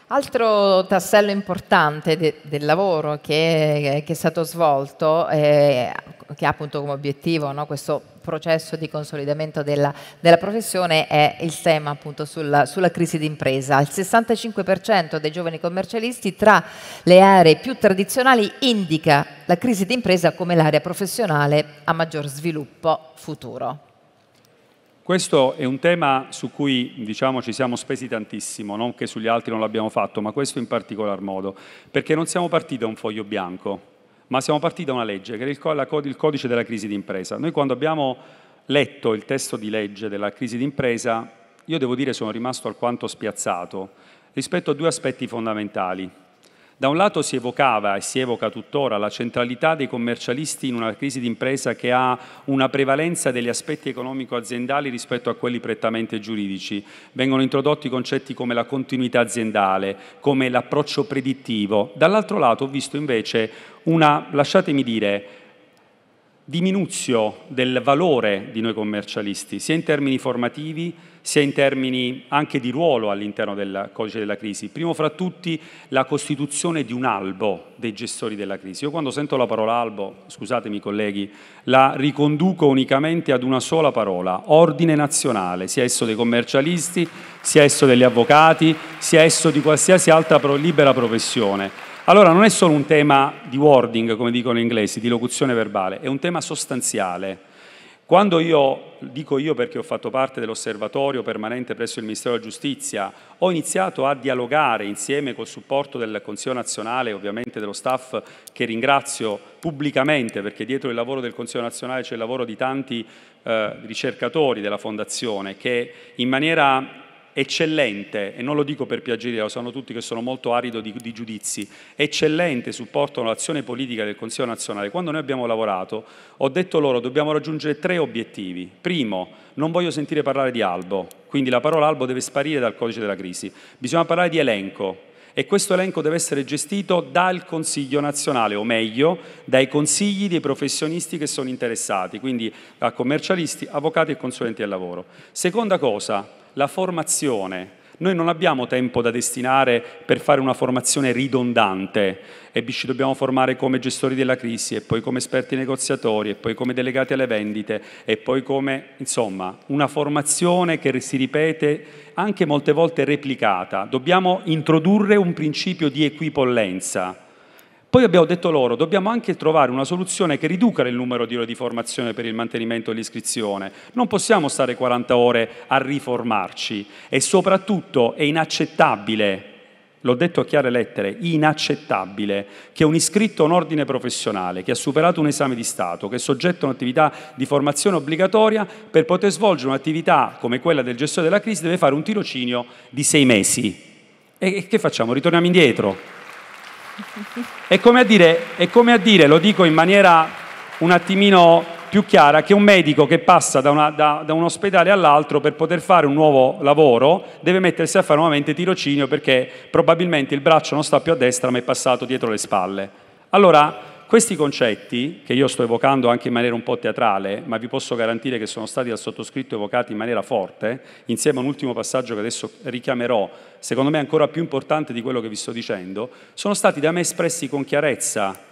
[SPEAKER 1] Altro tassello importante de, del lavoro che, che, è stato svolto, eh, che ha appunto come obiettivo no, questo processo di consolidamento della, della, professione, è il tema appunto sulla, sulla crisi d'impresa. Il 65% dei giovani commercialisti tra le aree più tradizionali indica la crisi d'impresa come l'area professionale a maggior sviluppo futuro. Questo
[SPEAKER 2] è un tema su cui diciamo, ci siamo spesi tantissimo, non che sugli altri non l'abbiamo fatto, ma questo in particolar modo, perché non siamo partiti da un foglio bianco, ma siamo partiti da una legge, che era il codice della crisi d'impresa. Noi quando abbiamo letto il testo di legge della crisi d'impresa, io devo dire sono rimasto alquanto spiazzato rispetto a due aspetti fondamentali. Da un lato si evocava e si evoca tuttora la centralità dei commercialisti in una crisi d'impresa che ha una prevalenza degli aspetti economico-aziendali rispetto a quelli prettamente giuridici. Vengono introdotti concetti come la continuità aziendale, come l'approccio predittivo. Dall'altro lato ho visto invece una, lasciatemi dire, diminuzio del valore di noi commercialisti, sia in termini formativi, sia in termini anche di ruolo all'interno del codice della crisi. Primo fra tutti la costituzione di un albo dei gestori della crisi. Io quando sento la parola albo, scusatemi colleghi, la riconduco unicamente ad una sola parola, ordine nazionale, sia esso dei commercialisti, sia esso degli avvocati, sia esso di qualsiasi altra libera professione. Allora non è solo un tema di wording, come dicono gli inglesi, di locuzione verbale, è un tema sostanziale. Quando io, dico io perché ho fatto parte dell'osservatorio permanente presso il Ministero della Giustizia, ho iniziato a dialogare insieme col supporto del Consiglio nazionale, ovviamente dello staff che ringrazio pubblicamente perché dietro il lavoro del Consiglio nazionale c'è il lavoro di tanti eh, ricercatori della Fondazione che in maniera eccellente, e non lo dico per piacere, lo sanno tutti che sono molto arido di, di giudizi, eccellente supportano l'azione politica del Consiglio nazionale, quando noi abbiamo lavorato ho detto loro dobbiamo raggiungere tre obiettivi. Primo, non voglio sentire parlare di albo, quindi la parola albo deve sparire dal codice della crisi. Bisogna parlare di elenco, e questo elenco deve essere gestito dal Consiglio nazionale, o meglio, dai consigli dei professionisti che sono interessati, quindi da commercialisti, avvocati e consulenti del lavoro. Seconda cosa, la formazione. Noi non abbiamo tempo da destinare per fare una formazione ridondante e ci dobbiamo formare come gestori della crisi e poi come esperti negoziatori e poi come delegati alle vendite e poi come, insomma, una formazione che si ripete anche molte volte replicata. Dobbiamo introdurre un principio di equipollenza poi abbiamo detto loro, dobbiamo anche trovare una soluzione che riduca il numero di ore di formazione per il mantenimento dell'iscrizione. Non possiamo stare 40 ore a riformarci e soprattutto è inaccettabile, l'ho detto a chiare lettere, inaccettabile che un iscritto a un ordine professionale che ha superato un esame di Stato, che è soggetto a un'attività di formazione obbligatoria, per poter svolgere un'attività come quella del gestore della crisi deve fare un tirocinio di sei mesi. E che facciamo? Ritorniamo indietro. È come, dire, è come a dire, lo dico in maniera un attimino più chiara, che un medico che passa da, una, da, da un ospedale all'altro per poter fare un nuovo lavoro deve mettersi a fare nuovamente tirocinio perché probabilmente il braccio non sta più a destra ma è passato dietro le spalle. Allora, questi concetti, che io sto evocando anche in maniera un po' teatrale, ma vi posso garantire che sono stati dal sottoscritto evocati in maniera forte, insieme a un ultimo passaggio che adesso richiamerò, secondo me ancora più importante di quello che vi sto dicendo, sono stati da me espressi con chiarezza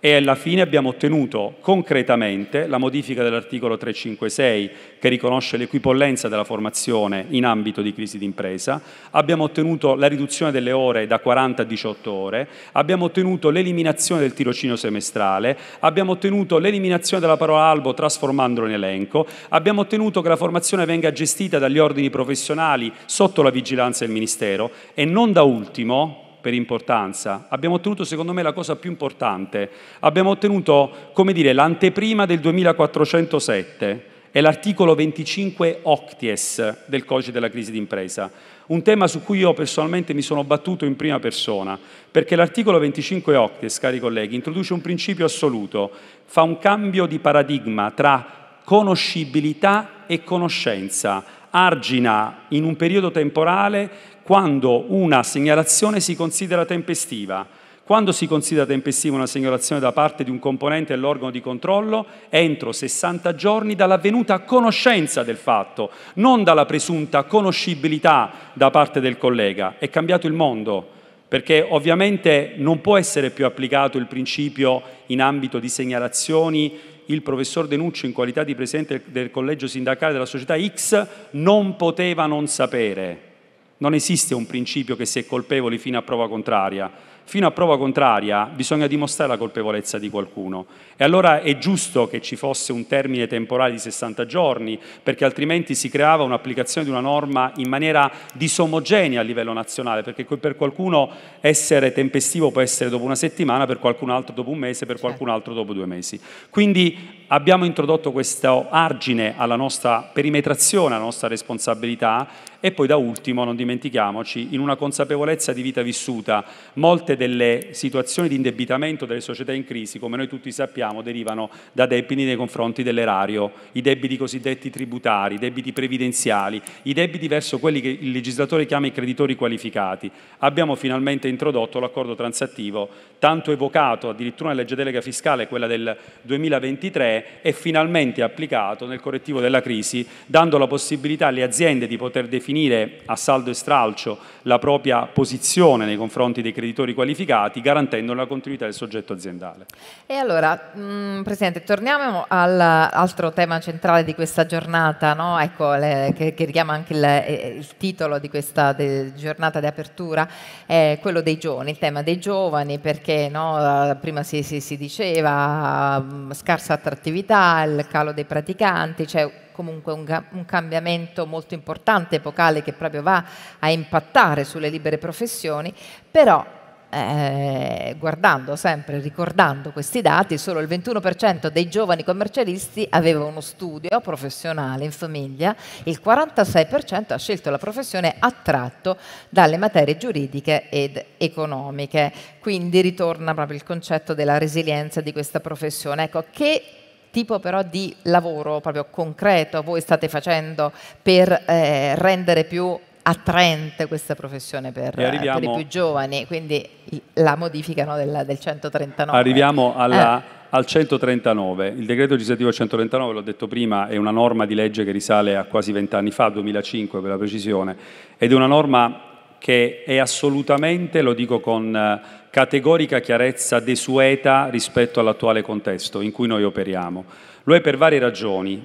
[SPEAKER 2] e alla fine abbiamo ottenuto concretamente la modifica dell'articolo 356 che riconosce l'equipollenza della formazione in ambito di crisi d'impresa, abbiamo ottenuto la riduzione delle ore da 40 a 18 ore, abbiamo ottenuto l'eliminazione del tirocinio semestrale, abbiamo ottenuto l'eliminazione della parola albo trasformandolo in elenco, abbiamo ottenuto che la formazione venga gestita dagli ordini professionali sotto la vigilanza del Ministero e non da ultimo per importanza, abbiamo ottenuto secondo me la cosa più importante, abbiamo ottenuto come dire, l'anteprima del 2407, è l'articolo 25 octies del codice della crisi d'impresa, un tema su cui io personalmente mi sono battuto in prima persona, perché l'articolo 25 octies, cari colleghi, introduce un principio assoluto, fa un cambio di paradigma tra conoscibilità e conoscenza, argina in un periodo temporale quando una segnalazione si considera tempestiva. Quando si considera tempestiva una segnalazione da parte di un componente dell'organo di controllo? Entro 60 giorni dall'avvenuta conoscenza del fatto, non dalla presunta conoscibilità da parte del collega. È cambiato il mondo perché ovviamente non può essere più applicato il principio in ambito di segnalazioni. Il professor Denuccio, in qualità di presidente del collegio sindacale della società X, non poteva non sapere. Non esiste un principio che si è colpevoli fino a prova contraria. Fino a prova contraria bisogna dimostrare la colpevolezza di qualcuno. E allora è giusto che ci fosse un termine temporale di 60 giorni, perché altrimenti si creava un'applicazione di una norma in maniera disomogenea a livello nazionale, perché per qualcuno essere tempestivo può essere dopo una settimana, per qualcun altro dopo un mese, per certo. qualcun altro dopo due mesi. Quindi abbiamo introdotto questo argine alla nostra perimetrazione, alla nostra responsabilità e poi da ultimo, non dimentichiamoci, in una consapevolezza di vita vissuta, molte delle situazioni di indebitamento delle società in crisi, come noi tutti sappiamo, derivano da debiti nei confronti dell'erario, i debiti cosiddetti tributari, i debiti previdenziali, i debiti verso quelli che il legislatore chiama i creditori qualificati. Abbiamo finalmente introdotto l'accordo transattivo, tanto evocato addirittura nella legge delega fiscale, quella del 2023, è finalmente applicato nel correttivo della crisi, dando la possibilità alle aziende di poter definire a saldo e stralcio la propria posizione nei confronti dei creditori qualificati, garantendo la continuità del soggetto aziendale.
[SPEAKER 1] E allora, mh, mm, Presidente, torniamo all'altro tema centrale di questa giornata, no? ecco, le, che, che, richiama anche il, eh, il, titolo di questa de, giornata di apertura, è quello dei giovani, il tema dei giovani, perché no, eh, prima si, si, si diceva mm, scarsa attrattività attività, il calo dei praticanti, c'è comunque un, un, cambiamento molto importante, epocale, che proprio va a impattare sulle libere professioni, però eh, guardando sempre, ricordando questi dati, solo il 21% dei giovani commercialisti aveva uno studio professionale in famiglia, il 46% ha scelto la professione attratto dalle materie giuridiche ed economiche. Quindi ritorna proprio il concetto della resilienza di questa professione. Ecco, che tipo però di lavoro proprio concreto voi state facendo per eh, rendere più attraente questa professione per, per, i più giovani, quindi la modifica del, del, 139. Arriviamo
[SPEAKER 2] alla, eh. al 139, il decreto legislativo 139, l'ho detto prima, è una norma di legge che risale a quasi vent'anni fa, 2005 per la precisione, ed è una norma che è assolutamente, lo dico con categorica chiarezza desueta rispetto all'attuale contesto in cui noi operiamo. Lo è per varie ragioni.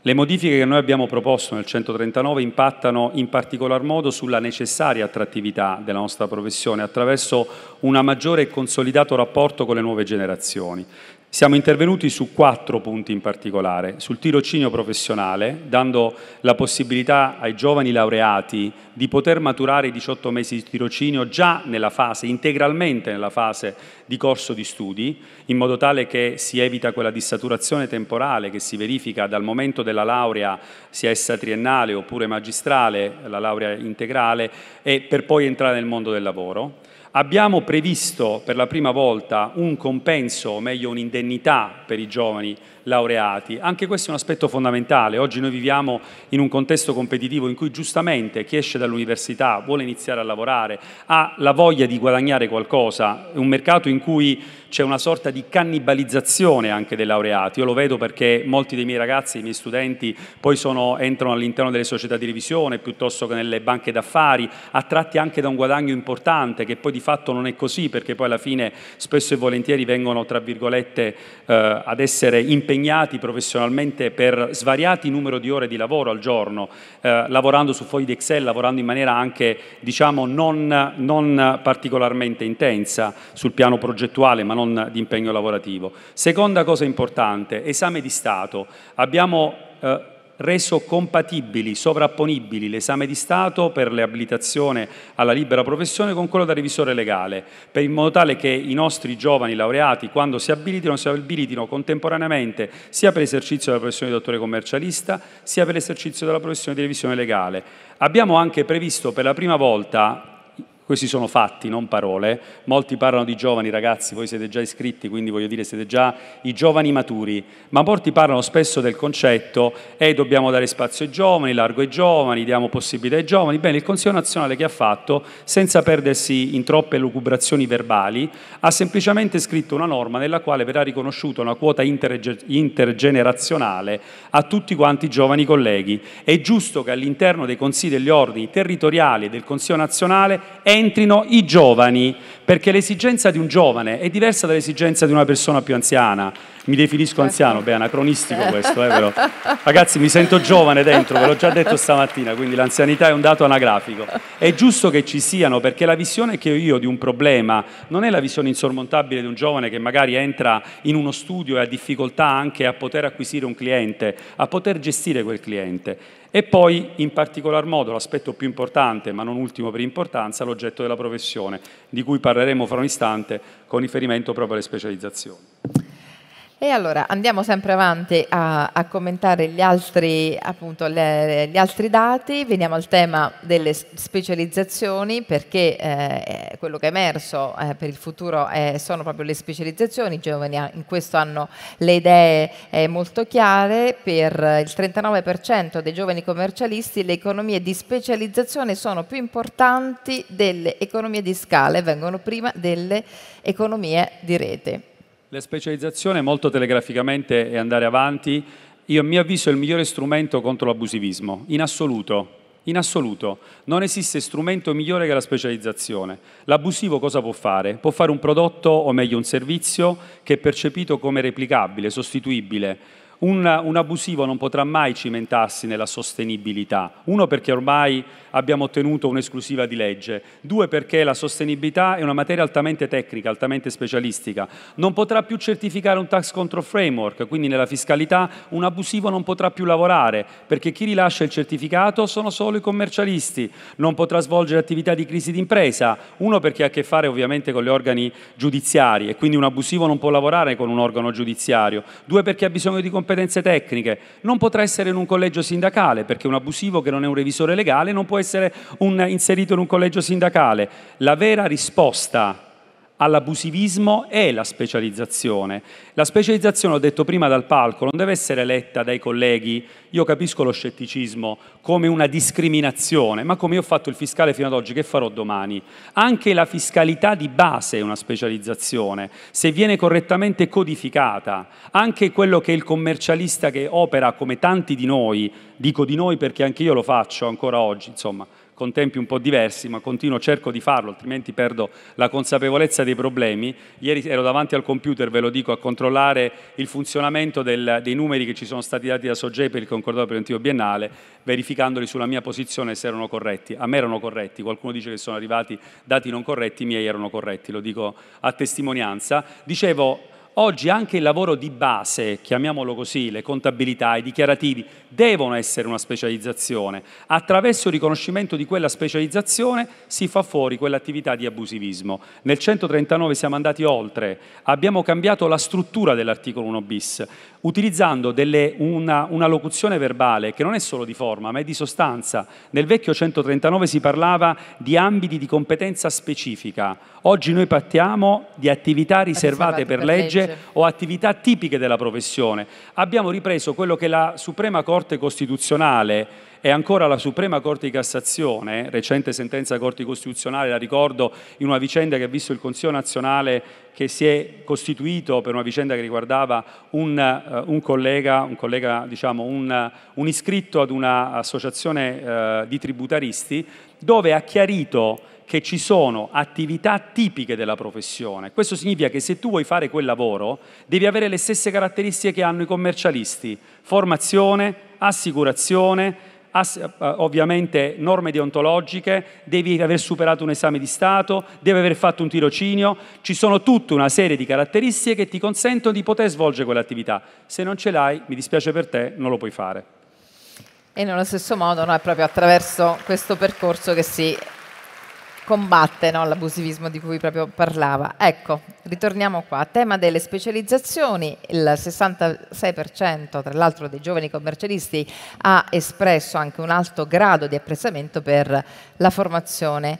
[SPEAKER 2] Le modifiche che noi abbiamo proposto nel 139 impattano in particolar modo sulla necessaria attrattività della nostra professione attraverso un maggiore e consolidato rapporto con le nuove generazioni. Siamo intervenuti su quattro punti in particolare, sul tirocinio professionale, dando la possibilità ai giovani laureati di poter maturare i 18 mesi di tirocinio già nella fase, integralmente nella fase di corso di studi, in modo tale che si evita quella dissaturazione temporale che si verifica dal momento della laurea, sia essa triennale oppure magistrale, la laurea integrale, e per poi entrare nel mondo del lavoro. Abbiamo previsto per la prima volta un compenso, o meglio un'indennità per i giovani laureati. Anche questo è un aspetto fondamentale. Oggi noi viviamo in un contesto competitivo in cui giustamente chi esce dall'università vuole iniziare a lavorare, ha la voglia di guadagnare qualcosa, è un mercato in cui c'è una sorta di cannibalizzazione anche dei laureati. Io lo vedo perché molti dei miei ragazzi, i miei studenti, poi sono, entrano all'interno delle società di revisione piuttosto che nelle banche d'affari, attratti anche da un guadagno importante, che poi di fatto non è così, perché poi alla fine spesso e volentieri vengono, tra virgolette, eh, ad essere impegnati impegnati professionalmente per svariati numero di ore di lavoro al giorno, eh, lavorando su fogli di Excel, lavorando in maniera anche diciamo, non, non particolarmente intensa sul piano progettuale ma non di impegno lavorativo. Seconda cosa importante, esame di Stato. Abbiamo eh, reso compatibili, sovrapponibili l'esame di Stato per l'abilitazione alla libera professione con quello da revisore legale, per in modo tale che i nostri giovani laureati, quando si abilitino, si abilitino contemporaneamente sia per l'esercizio della professione di dottore commercialista, sia per l'esercizio della professione di revisione legale. Abbiamo anche previsto per la prima volta questi sono fatti, non parole. Molti parlano di giovani, ragazzi, voi siete già iscritti, quindi voglio dire siete già i giovani maturi, ma molti parlano spesso del concetto e eh, dobbiamo dare spazio ai giovani, largo ai giovani, diamo possibilità ai giovani. Bene, il Consiglio nazionale che ha fatto, senza perdersi in troppe lucubrazioni verbali, ha semplicemente scritto una norma nella quale verrà riconosciuta una quota intergenerazionale a tutti quanti i giovani colleghi. È giusto che all'interno dei consigli degli ordini territoriali e del Consiglio nazionale entri entrino i giovani, perché l'esigenza di un giovane è diversa dall'esigenza di una persona più anziana. Mi definisco certo. anziano, beh, anacronistico questo, eh, però. Ragazzi, mi sento giovane dentro, ve l'ho già detto stamattina, quindi l'anzianità è un dato anagrafico. È giusto che ci siano, perché la visione che ho io di un problema non è la visione insormontabile di un giovane che magari entra in uno studio e ha difficoltà anche a poter acquisire un cliente, a poter gestire quel cliente. E poi, in particolar modo, l'aspetto più importante, ma non ultimo per importanza, l'oggetto della professione, di cui parleremo fra un istante con riferimento proprio alle specializzazioni.
[SPEAKER 1] E allora andiamo sempre avanti a, a commentare gli altri, appunto, le, gli altri, dati, veniamo al tema delle specializzazioni perché eh, quello che è emerso eh, per il futuro eh, sono proprio le specializzazioni, i giovani in questo hanno le idee eh, molto chiare, per il 39% dei giovani commercialisti le economie di specializzazione sono più importanti delle economie di scala e vengono prima delle economie di rete.
[SPEAKER 2] La specializzazione molto telegraficamente e andare avanti, io a mio avviso è il migliore strumento contro l'abusivismo, in assoluto. In assoluto, non esiste strumento migliore che la specializzazione. L'abusivo cosa può fare? Può fare un prodotto, o meglio un servizio, che è percepito come replicabile, sostituibile. Un, un abusivo non potrà mai cimentarsi nella sostenibilità. Uno perché ormai abbiamo ottenuto un'esclusiva di legge, due perché la sostenibilità è una materia altamente tecnica, altamente specialistica, non potrà più certificare un tax control framework, quindi nella fiscalità un abusivo non potrà più lavorare, perché chi rilascia il certificato sono solo i commercialisti, non potrà svolgere attività di crisi d'impresa, uno perché ha a che fare ovviamente con gli organi giudiziari e quindi un abusivo non può lavorare con un organo giudiziario, due perché ha bisogno di competenze tecniche, non potrà essere in un collegio sindacale perché un abusivo che non è un revisore legale non può essere un, inserito in un collegio sindacale. La vera risposta all'abusivismo è la specializzazione. La specializzazione, ho detto prima dal palco, non deve essere letta dai colleghi, io capisco lo scetticismo, come una discriminazione, ma come io ho fatto il fiscale fino ad oggi, che farò domani? Anche la fiscalità di base è una specializzazione, se viene correttamente codificata, anche quello che il commercialista che opera come tanti di noi, dico di noi perché anche io lo faccio ancora oggi, insomma, con tempi un po' diversi, ma continuo, cerco di farlo, altrimenti perdo la consapevolezza dei problemi. Ieri ero davanti al computer, ve lo dico, a controllare il funzionamento del, dei numeri che ci sono stati dati da SOGEI per il concordato preventivo biennale, verificandoli sulla mia posizione se erano corretti. A me erano corretti, qualcuno dice che sono arrivati dati non corretti, i miei erano corretti, lo dico a testimonianza. Dicevo, Oggi anche il lavoro di base, chiamiamolo così, le contabilità, i dichiarativi, devono essere una specializzazione. Attraverso il riconoscimento di quella specializzazione si fa fuori quell'attività di abusivismo. Nel 139 siamo andati oltre, abbiamo cambiato la struttura dell'articolo 1 bis, utilizzando delle, una, una locuzione verbale che non è solo di forma, ma è di sostanza. Nel vecchio 139 si parlava di ambiti di competenza specifica. Oggi noi partiamo di attività riservate, per, legge, o attività tipiche della professione. Abbiamo ripreso quello che la Suprema Corte Costituzionale e ancora la Suprema Corte di Cassazione, recente sentenza della Corte Costituzionale, la ricordo in una vicenda che ha visto il Consiglio nazionale che si è costituito per una vicenda che riguardava un, uh, un collega, un, collega diciamo, un, un iscritto ad un'associazione uh, eh, di tributaristi, dove ha chiarito che ci sono attività tipiche della professione. Questo significa che se tu vuoi fare quel lavoro devi avere le stesse caratteristiche che hanno i commercialisti, formazione, assicurazione, Ass eh, ovviamente norme deontologiche, devi aver superato un esame di Stato, devi aver fatto un tirocinio, ci sono tutta una serie di caratteristiche che ti consentono di poter svolgere quell'attività. Se non ce l'hai, mi dispiace per te, non lo puoi fare.
[SPEAKER 1] E nello stesso modo no, è proprio attraverso questo percorso che si combatte no, l'abusivismo di cui proprio parlava. Ecco, ritorniamo qua. Tema delle specializzazioni, il 66% tra l'altro dei giovani commercialisti ha espresso anche un alto grado di apprezzamento per la formazione.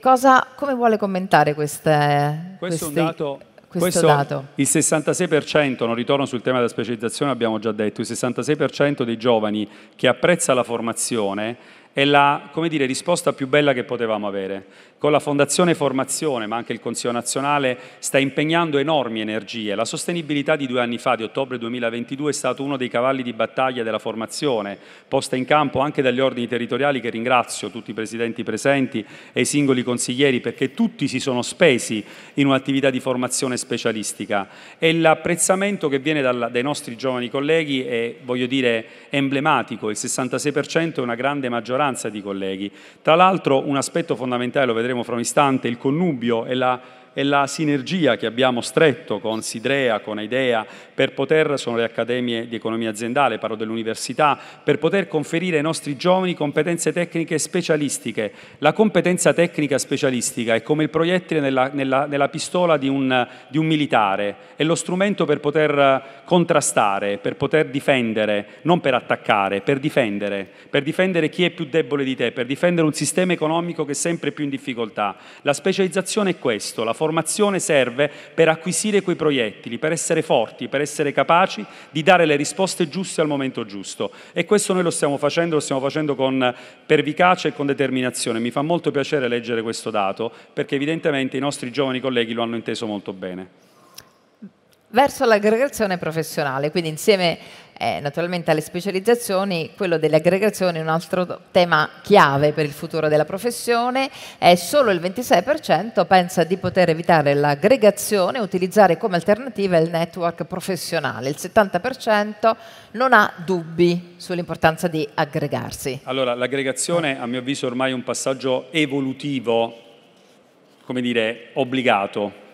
[SPEAKER 1] Cosa, come vuole commentare queste, questo questi, dato,
[SPEAKER 3] questo, questo dato?
[SPEAKER 2] Il 66%, non ritorno sul tema della specializzazione, abbiamo già detto, il 66% dei giovani che apprezza la formazione è la dire, risposta più bella che potevamo avere. Con la Fondazione Formazione, ma anche il Consiglio Nazionale, sta impegnando enormi energie. La sostenibilità di due anni fa, di ottobre 2022, è stato uno dei cavalli di battaglia della formazione, posta in campo anche dagli ordini territoriali, che ringrazio tutti i presidenti presenti e i singoli consiglieri, perché tutti si sono spesi in un'attività di formazione specialistica. E l'apprezzamento che viene dai nostri giovani colleghi è, voglio dire, emblematico. Il 66% è una grande maggioranza di colleghi. Tra l'altro, un aspetto fondamentale, lo vedremo vedremo fra un istante, il connubio e la e la sinergia che abbiamo stretto con Sidrea, con Aidea, per poter, sono le accademie di economia aziendale, parlo dell'università, per poter conferire ai nostri giovani competenze tecniche specialistiche. La competenza tecnica specialistica è come il proiettile nella, nella, nella pistola di un, di un militare, è lo strumento per poter contrastare, per poter difendere, non per attaccare, per difendere, per difendere chi è più debole di te, per difendere un sistema economico che è sempre più in difficoltà. La specializzazione è questo, la formazione serve per acquisire quei proiettili, per essere forti, per essere capaci di dare le risposte giuste al momento giusto. E questo noi lo stiamo facendo, lo stiamo facendo con pervicacia e con determinazione. Mi fa molto piacere leggere questo dato perché evidentemente i nostri giovani colleghi lo hanno inteso molto bene
[SPEAKER 1] verso l'aggregazione professionale, quindi insieme eh, naturalmente alle specializzazioni, quello delle aggregazioni è un altro tema chiave per il futuro della professione, eh, solo il 26% pensa di poter evitare l'aggregazione e utilizzare come alternativa il network professionale, il 70% non ha dubbi sull'importanza di aggregarsi.
[SPEAKER 2] Allora, l'aggregazione a mio avviso è ormai un passaggio evolutivo, come dire, obbligato.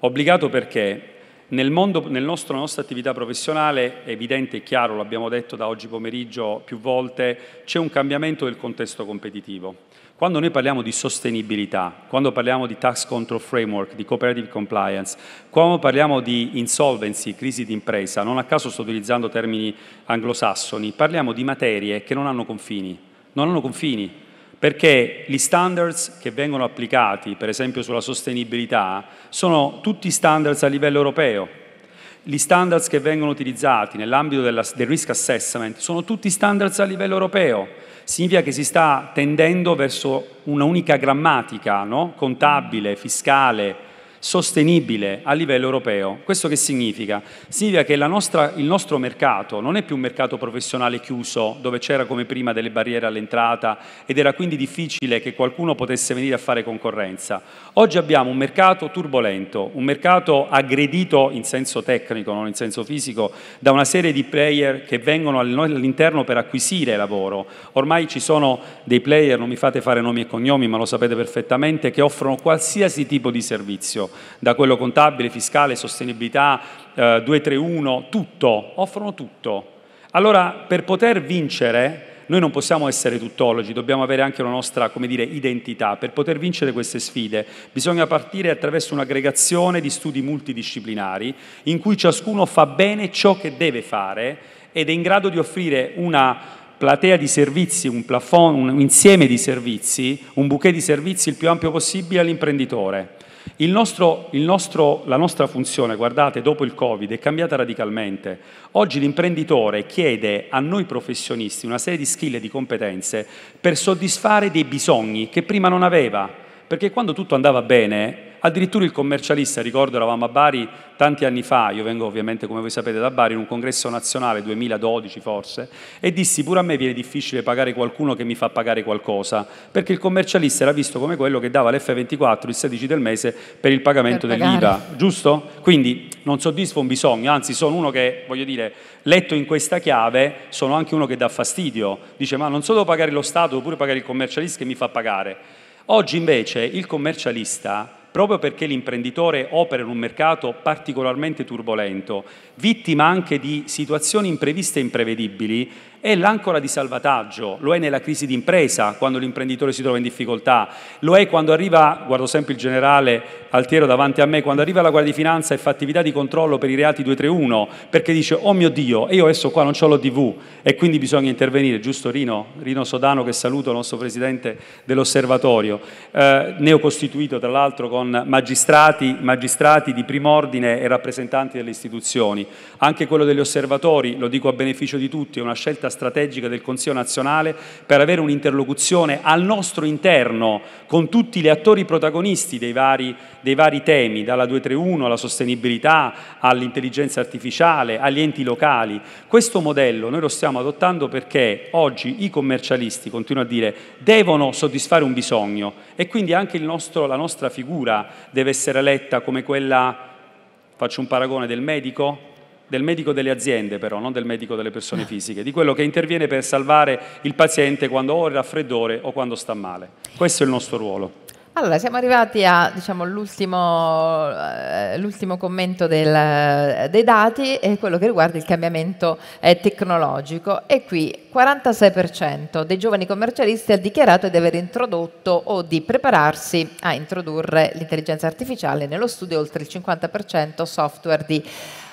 [SPEAKER 2] Obbligato perché? Nel, mondo, nel nostro, nostra attività professionale, è evidente e chiaro, l'abbiamo detto da oggi pomeriggio più volte, c'è un cambiamento del contesto competitivo. Quando noi parliamo di sostenibilità, quando parliamo di tax control framework, di cooperative compliance, quando parliamo di insolvency, crisi d'impresa, non a caso sto utilizzando termini anglosassoni, parliamo di materie che non hanno confini. Non hanno confini, perché gli standards che vengono applicati, per esempio sulla sostenibilità, sono tutti standards a livello europeo. Gli standards che vengono utilizzati nell'ambito del risk assessment sono tutti standards a livello europeo. Significa che si sta tendendo verso una unica grammatica no? contabile, fiscale, sostenibile a livello europeo. Questo che significa? Significa che nostra, il nostro mercato non è più un mercato professionale chiuso, dove c'era come prima delle barriere all'entrata ed era quindi difficile che qualcuno potesse venire a fare concorrenza. Oggi abbiamo un mercato turbolento, un mercato aggredito in senso tecnico, non in senso fisico, da una serie di player che vengono all'interno per acquisire lavoro. Ormai ci sono dei player, non mi fate fare nomi e cognomi, ma lo sapete perfettamente, che offrono qualsiasi tipo di servizio da quello contabile, fiscale, sostenibilità, eh, 231, tutto, offrono tutto. Allora, per poter vincere, noi non possiamo essere tuttologi, dobbiamo avere anche una nostra dire, identità. Per poter vincere queste sfide bisogna partire attraverso un'aggregazione di studi multidisciplinari in cui ciascuno fa bene ciò che deve fare ed è in grado di offrire una platea di servizi, un, plafond, un insieme di servizi, un bouquet di servizi il più ampio possibile all'imprenditore nostro, nostro, la nostra funzione, guardate, dopo il Covid è cambiata radicalmente. Oggi l'imprenditore chiede a noi professionisti una serie di skill e di competenze per soddisfare dei bisogni che prima non aveva, perché quando tutto andava bene Addirittura il commercialista, ricordo eravamo a Bari tanti anni fa, io vengo ovviamente come voi sapete da Bari, in un congresso nazionale 2012 forse, e dissi pure a me viene difficile pagare qualcuno che mi fa pagare qualcosa, perché il commercialista era visto come quello che dava l'F24 il 16 del mese per il pagamento per dell'IVA, giusto? Quindi non soddisfo un bisogno, anzi sono uno che, voglio dire, letto in questa chiave, sono anche uno che dà fastidio, dice ma non solo devo pagare lo Stato, devo pure pagare il commercialista che mi fa pagare. Oggi invece il commercialista proprio perché l'imprenditore opera in un mercato particolarmente turbolento, vittima anche di situazioni impreviste e imprevedibili, è l'ancora di salvataggio, lo è nella crisi d'impresa, quando l'imprenditore si trova in difficoltà, lo è quando arriva, guardo sempre il generale Altiero davanti a me, quando arriva la Guardia di Finanza e fa attività di controllo per i reati 231, perché dice, oh mio Dio, io adesso qua non ho l'ODV e quindi bisogna intervenire, giusto Rino? Rino Sodano che saluto, il nostro presidente dell'osservatorio, eh, neocostituito tra l'altro con magistrati, magistrati di prim'ordine e rappresentanti delle istituzioni. Anche quello degli osservatori, lo dico a beneficio di tutti, è una scelta strategica del Consiglio nazionale per avere un'interlocuzione al nostro interno con tutti gli attori protagonisti dei vari, dei vari temi, dalla 231 alla sostenibilità, all'intelligenza artificiale, agli enti locali. Questo modello noi lo stiamo adottando perché oggi i commercialisti, continuo a dire, devono soddisfare un bisogno e quindi anche nostro, la nostra figura deve essere letta come quella, faccio un paragone, del medico del medico delle aziende però, non del medico delle persone fisiche, di quello che interviene per salvare il paziente quando ha il raffreddore o quando sta male. Questo è il nostro ruolo.
[SPEAKER 1] Allora, siamo arrivati all'ultimo diciamo, eh, commento del, eh, dei dati e quello che riguarda il cambiamento eh, tecnologico. E qui 46% dei giovani commercialisti ha dichiarato di aver introdotto o di prepararsi a introdurre l'intelligenza artificiale nello studio, oltre il 50% software di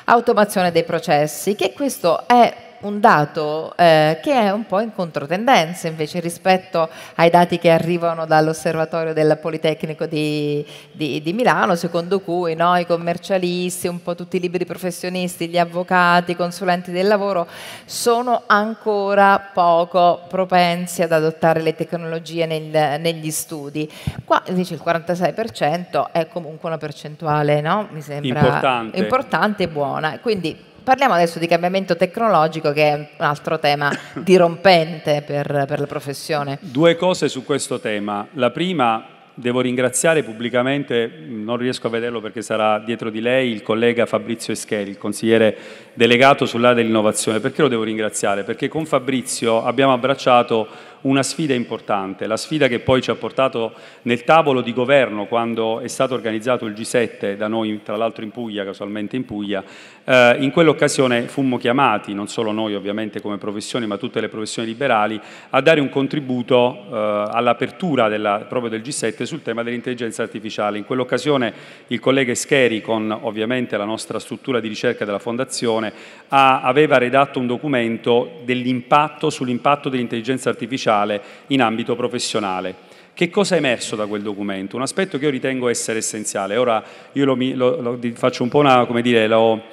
[SPEAKER 1] automazione dei processi, che questo è un dato eh, che è un po' in controtendenza invece rispetto ai dati che arrivano dall'osservatorio del Politecnico di, di, di Milano, secondo cui no, i commercialisti, un po' tutti i liberi professionisti, gli avvocati, i consulenti del lavoro sono ancora poco propensi ad adottare le tecnologie nel, negli studi. Qua invece il 46% è comunque una percentuale, no? mi sembra importante, importante e buona. Quindi Parliamo adesso di cambiamento tecnologico che è un altro tema [COUGHS] dirompente per, per la professione.
[SPEAKER 2] Due cose su questo tema. La prima, devo ringraziare pubblicamente, non riesco a vederlo perché sarà dietro di lei, il collega Fabrizio Escheri, il consigliere delegato sull'area dell'innovazione. Perché lo devo ringraziare? Perché con Fabrizio abbiamo abbracciato una sfida importante, la sfida che poi ci ha portato nel tavolo di governo quando è stato organizzato il G7 da noi, tra l'altro in Puglia, casualmente in Puglia, eh, in quell'occasione fummo chiamati, non solo noi ovviamente come professioni, ma tutte le professioni liberali, a dare un contributo eh, all'apertura proprio del G7 sul tema dell'intelligenza artificiale. In quell'occasione il collega Scheri, con ovviamente la nostra struttura di ricerca della Fondazione, ha, aveva redatto un documento dell'impatto sull'impatto dell'intelligenza artificiale sociale in ambito professionale. Che cosa è emerso da quel documento? Un aspetto che io ritengo essere essenziale. Ora io lo, lo, lo faccio un po' una, come dire, lo,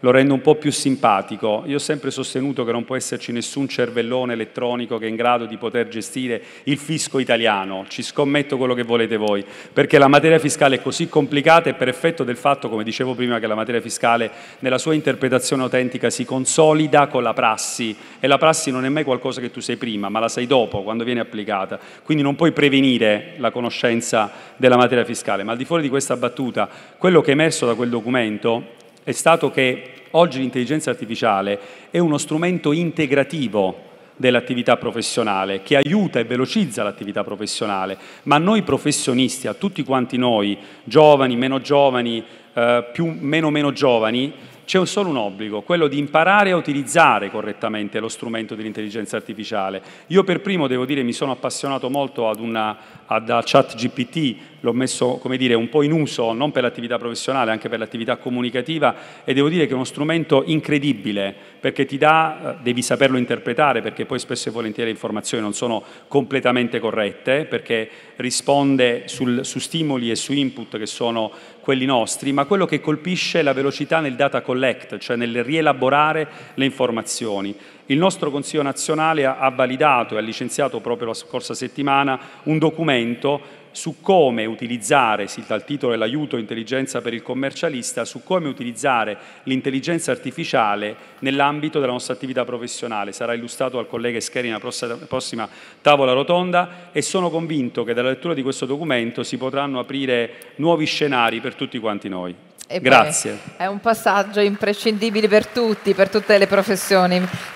[SPEAKER 2] lo rende un po' più simpatico. Io ho sempre sostenuto che non può esserci nessun cervellone elettronico che è in grado di poter gestire il fisco italiano, ci scommetto quello che volete voi, perché la materia fiscale è così complicata e per effetto del fatto, come dicevo prima, che la materia fiscale nella sua interpretazione autentica si consolida con la prassi e la prassi non è mai qualcosa che tu sei prima, ma la sai dopo, quando viene applicata. Quindi non puoi prevenire la conoscenza della materia fiscale, ma al di fuori di questa battuta, quello che è emerso da quel documento è stato che oggi l'intelligenza artificiale è uno strumento integrativo dell'attività professionale, che aiuta e velocizza l'attività professionale, ma noi professionisti, a tutti quanti noi, giovani, meno giovani, eh, più, meno meno giovani, c'è solo un obbligo, quello di imparare a utilizzare correttamente lo strumento dell'intelligenza artificiale. Io per primo devo dire mi sono appassionato molto ad una, ad, a ChatGPT, l'ho messo come dire, un po' in uso, non per l'attività professionale, anche per l'attività comunicativa e devo dire che è uno strumento incredibile perché ti dà, eh, devi saperlo interpretare perché poi spesso e volentieri le informazioni non sono completamente corrette perché risponde sul, su stimoli e su input che sono quelli nostri, ma quello che colpisce è la velocità nel data collect, cioè nel rielaborare le informazioni. Il nostro Consiglio nazionale ha validato e ha licenziato proprio la scorsa settimana un documento su come utilizzare, sì, dal titolo è l'aiuto intelligenza per il commercialista, su come utilizzare l'intelligenza artificiale nell'ambito della nostra attività professionale. Sarà illustrato al collega Escheri nella prossima tavola rotonda e sono convinto che dalla lettura di questo documento si potranno aprire nuovi scenari per tutti quanti noi.
[SPEAKER 1] E Grazie. È un passaggio imprescindibile per tutti, per tutte le professioni.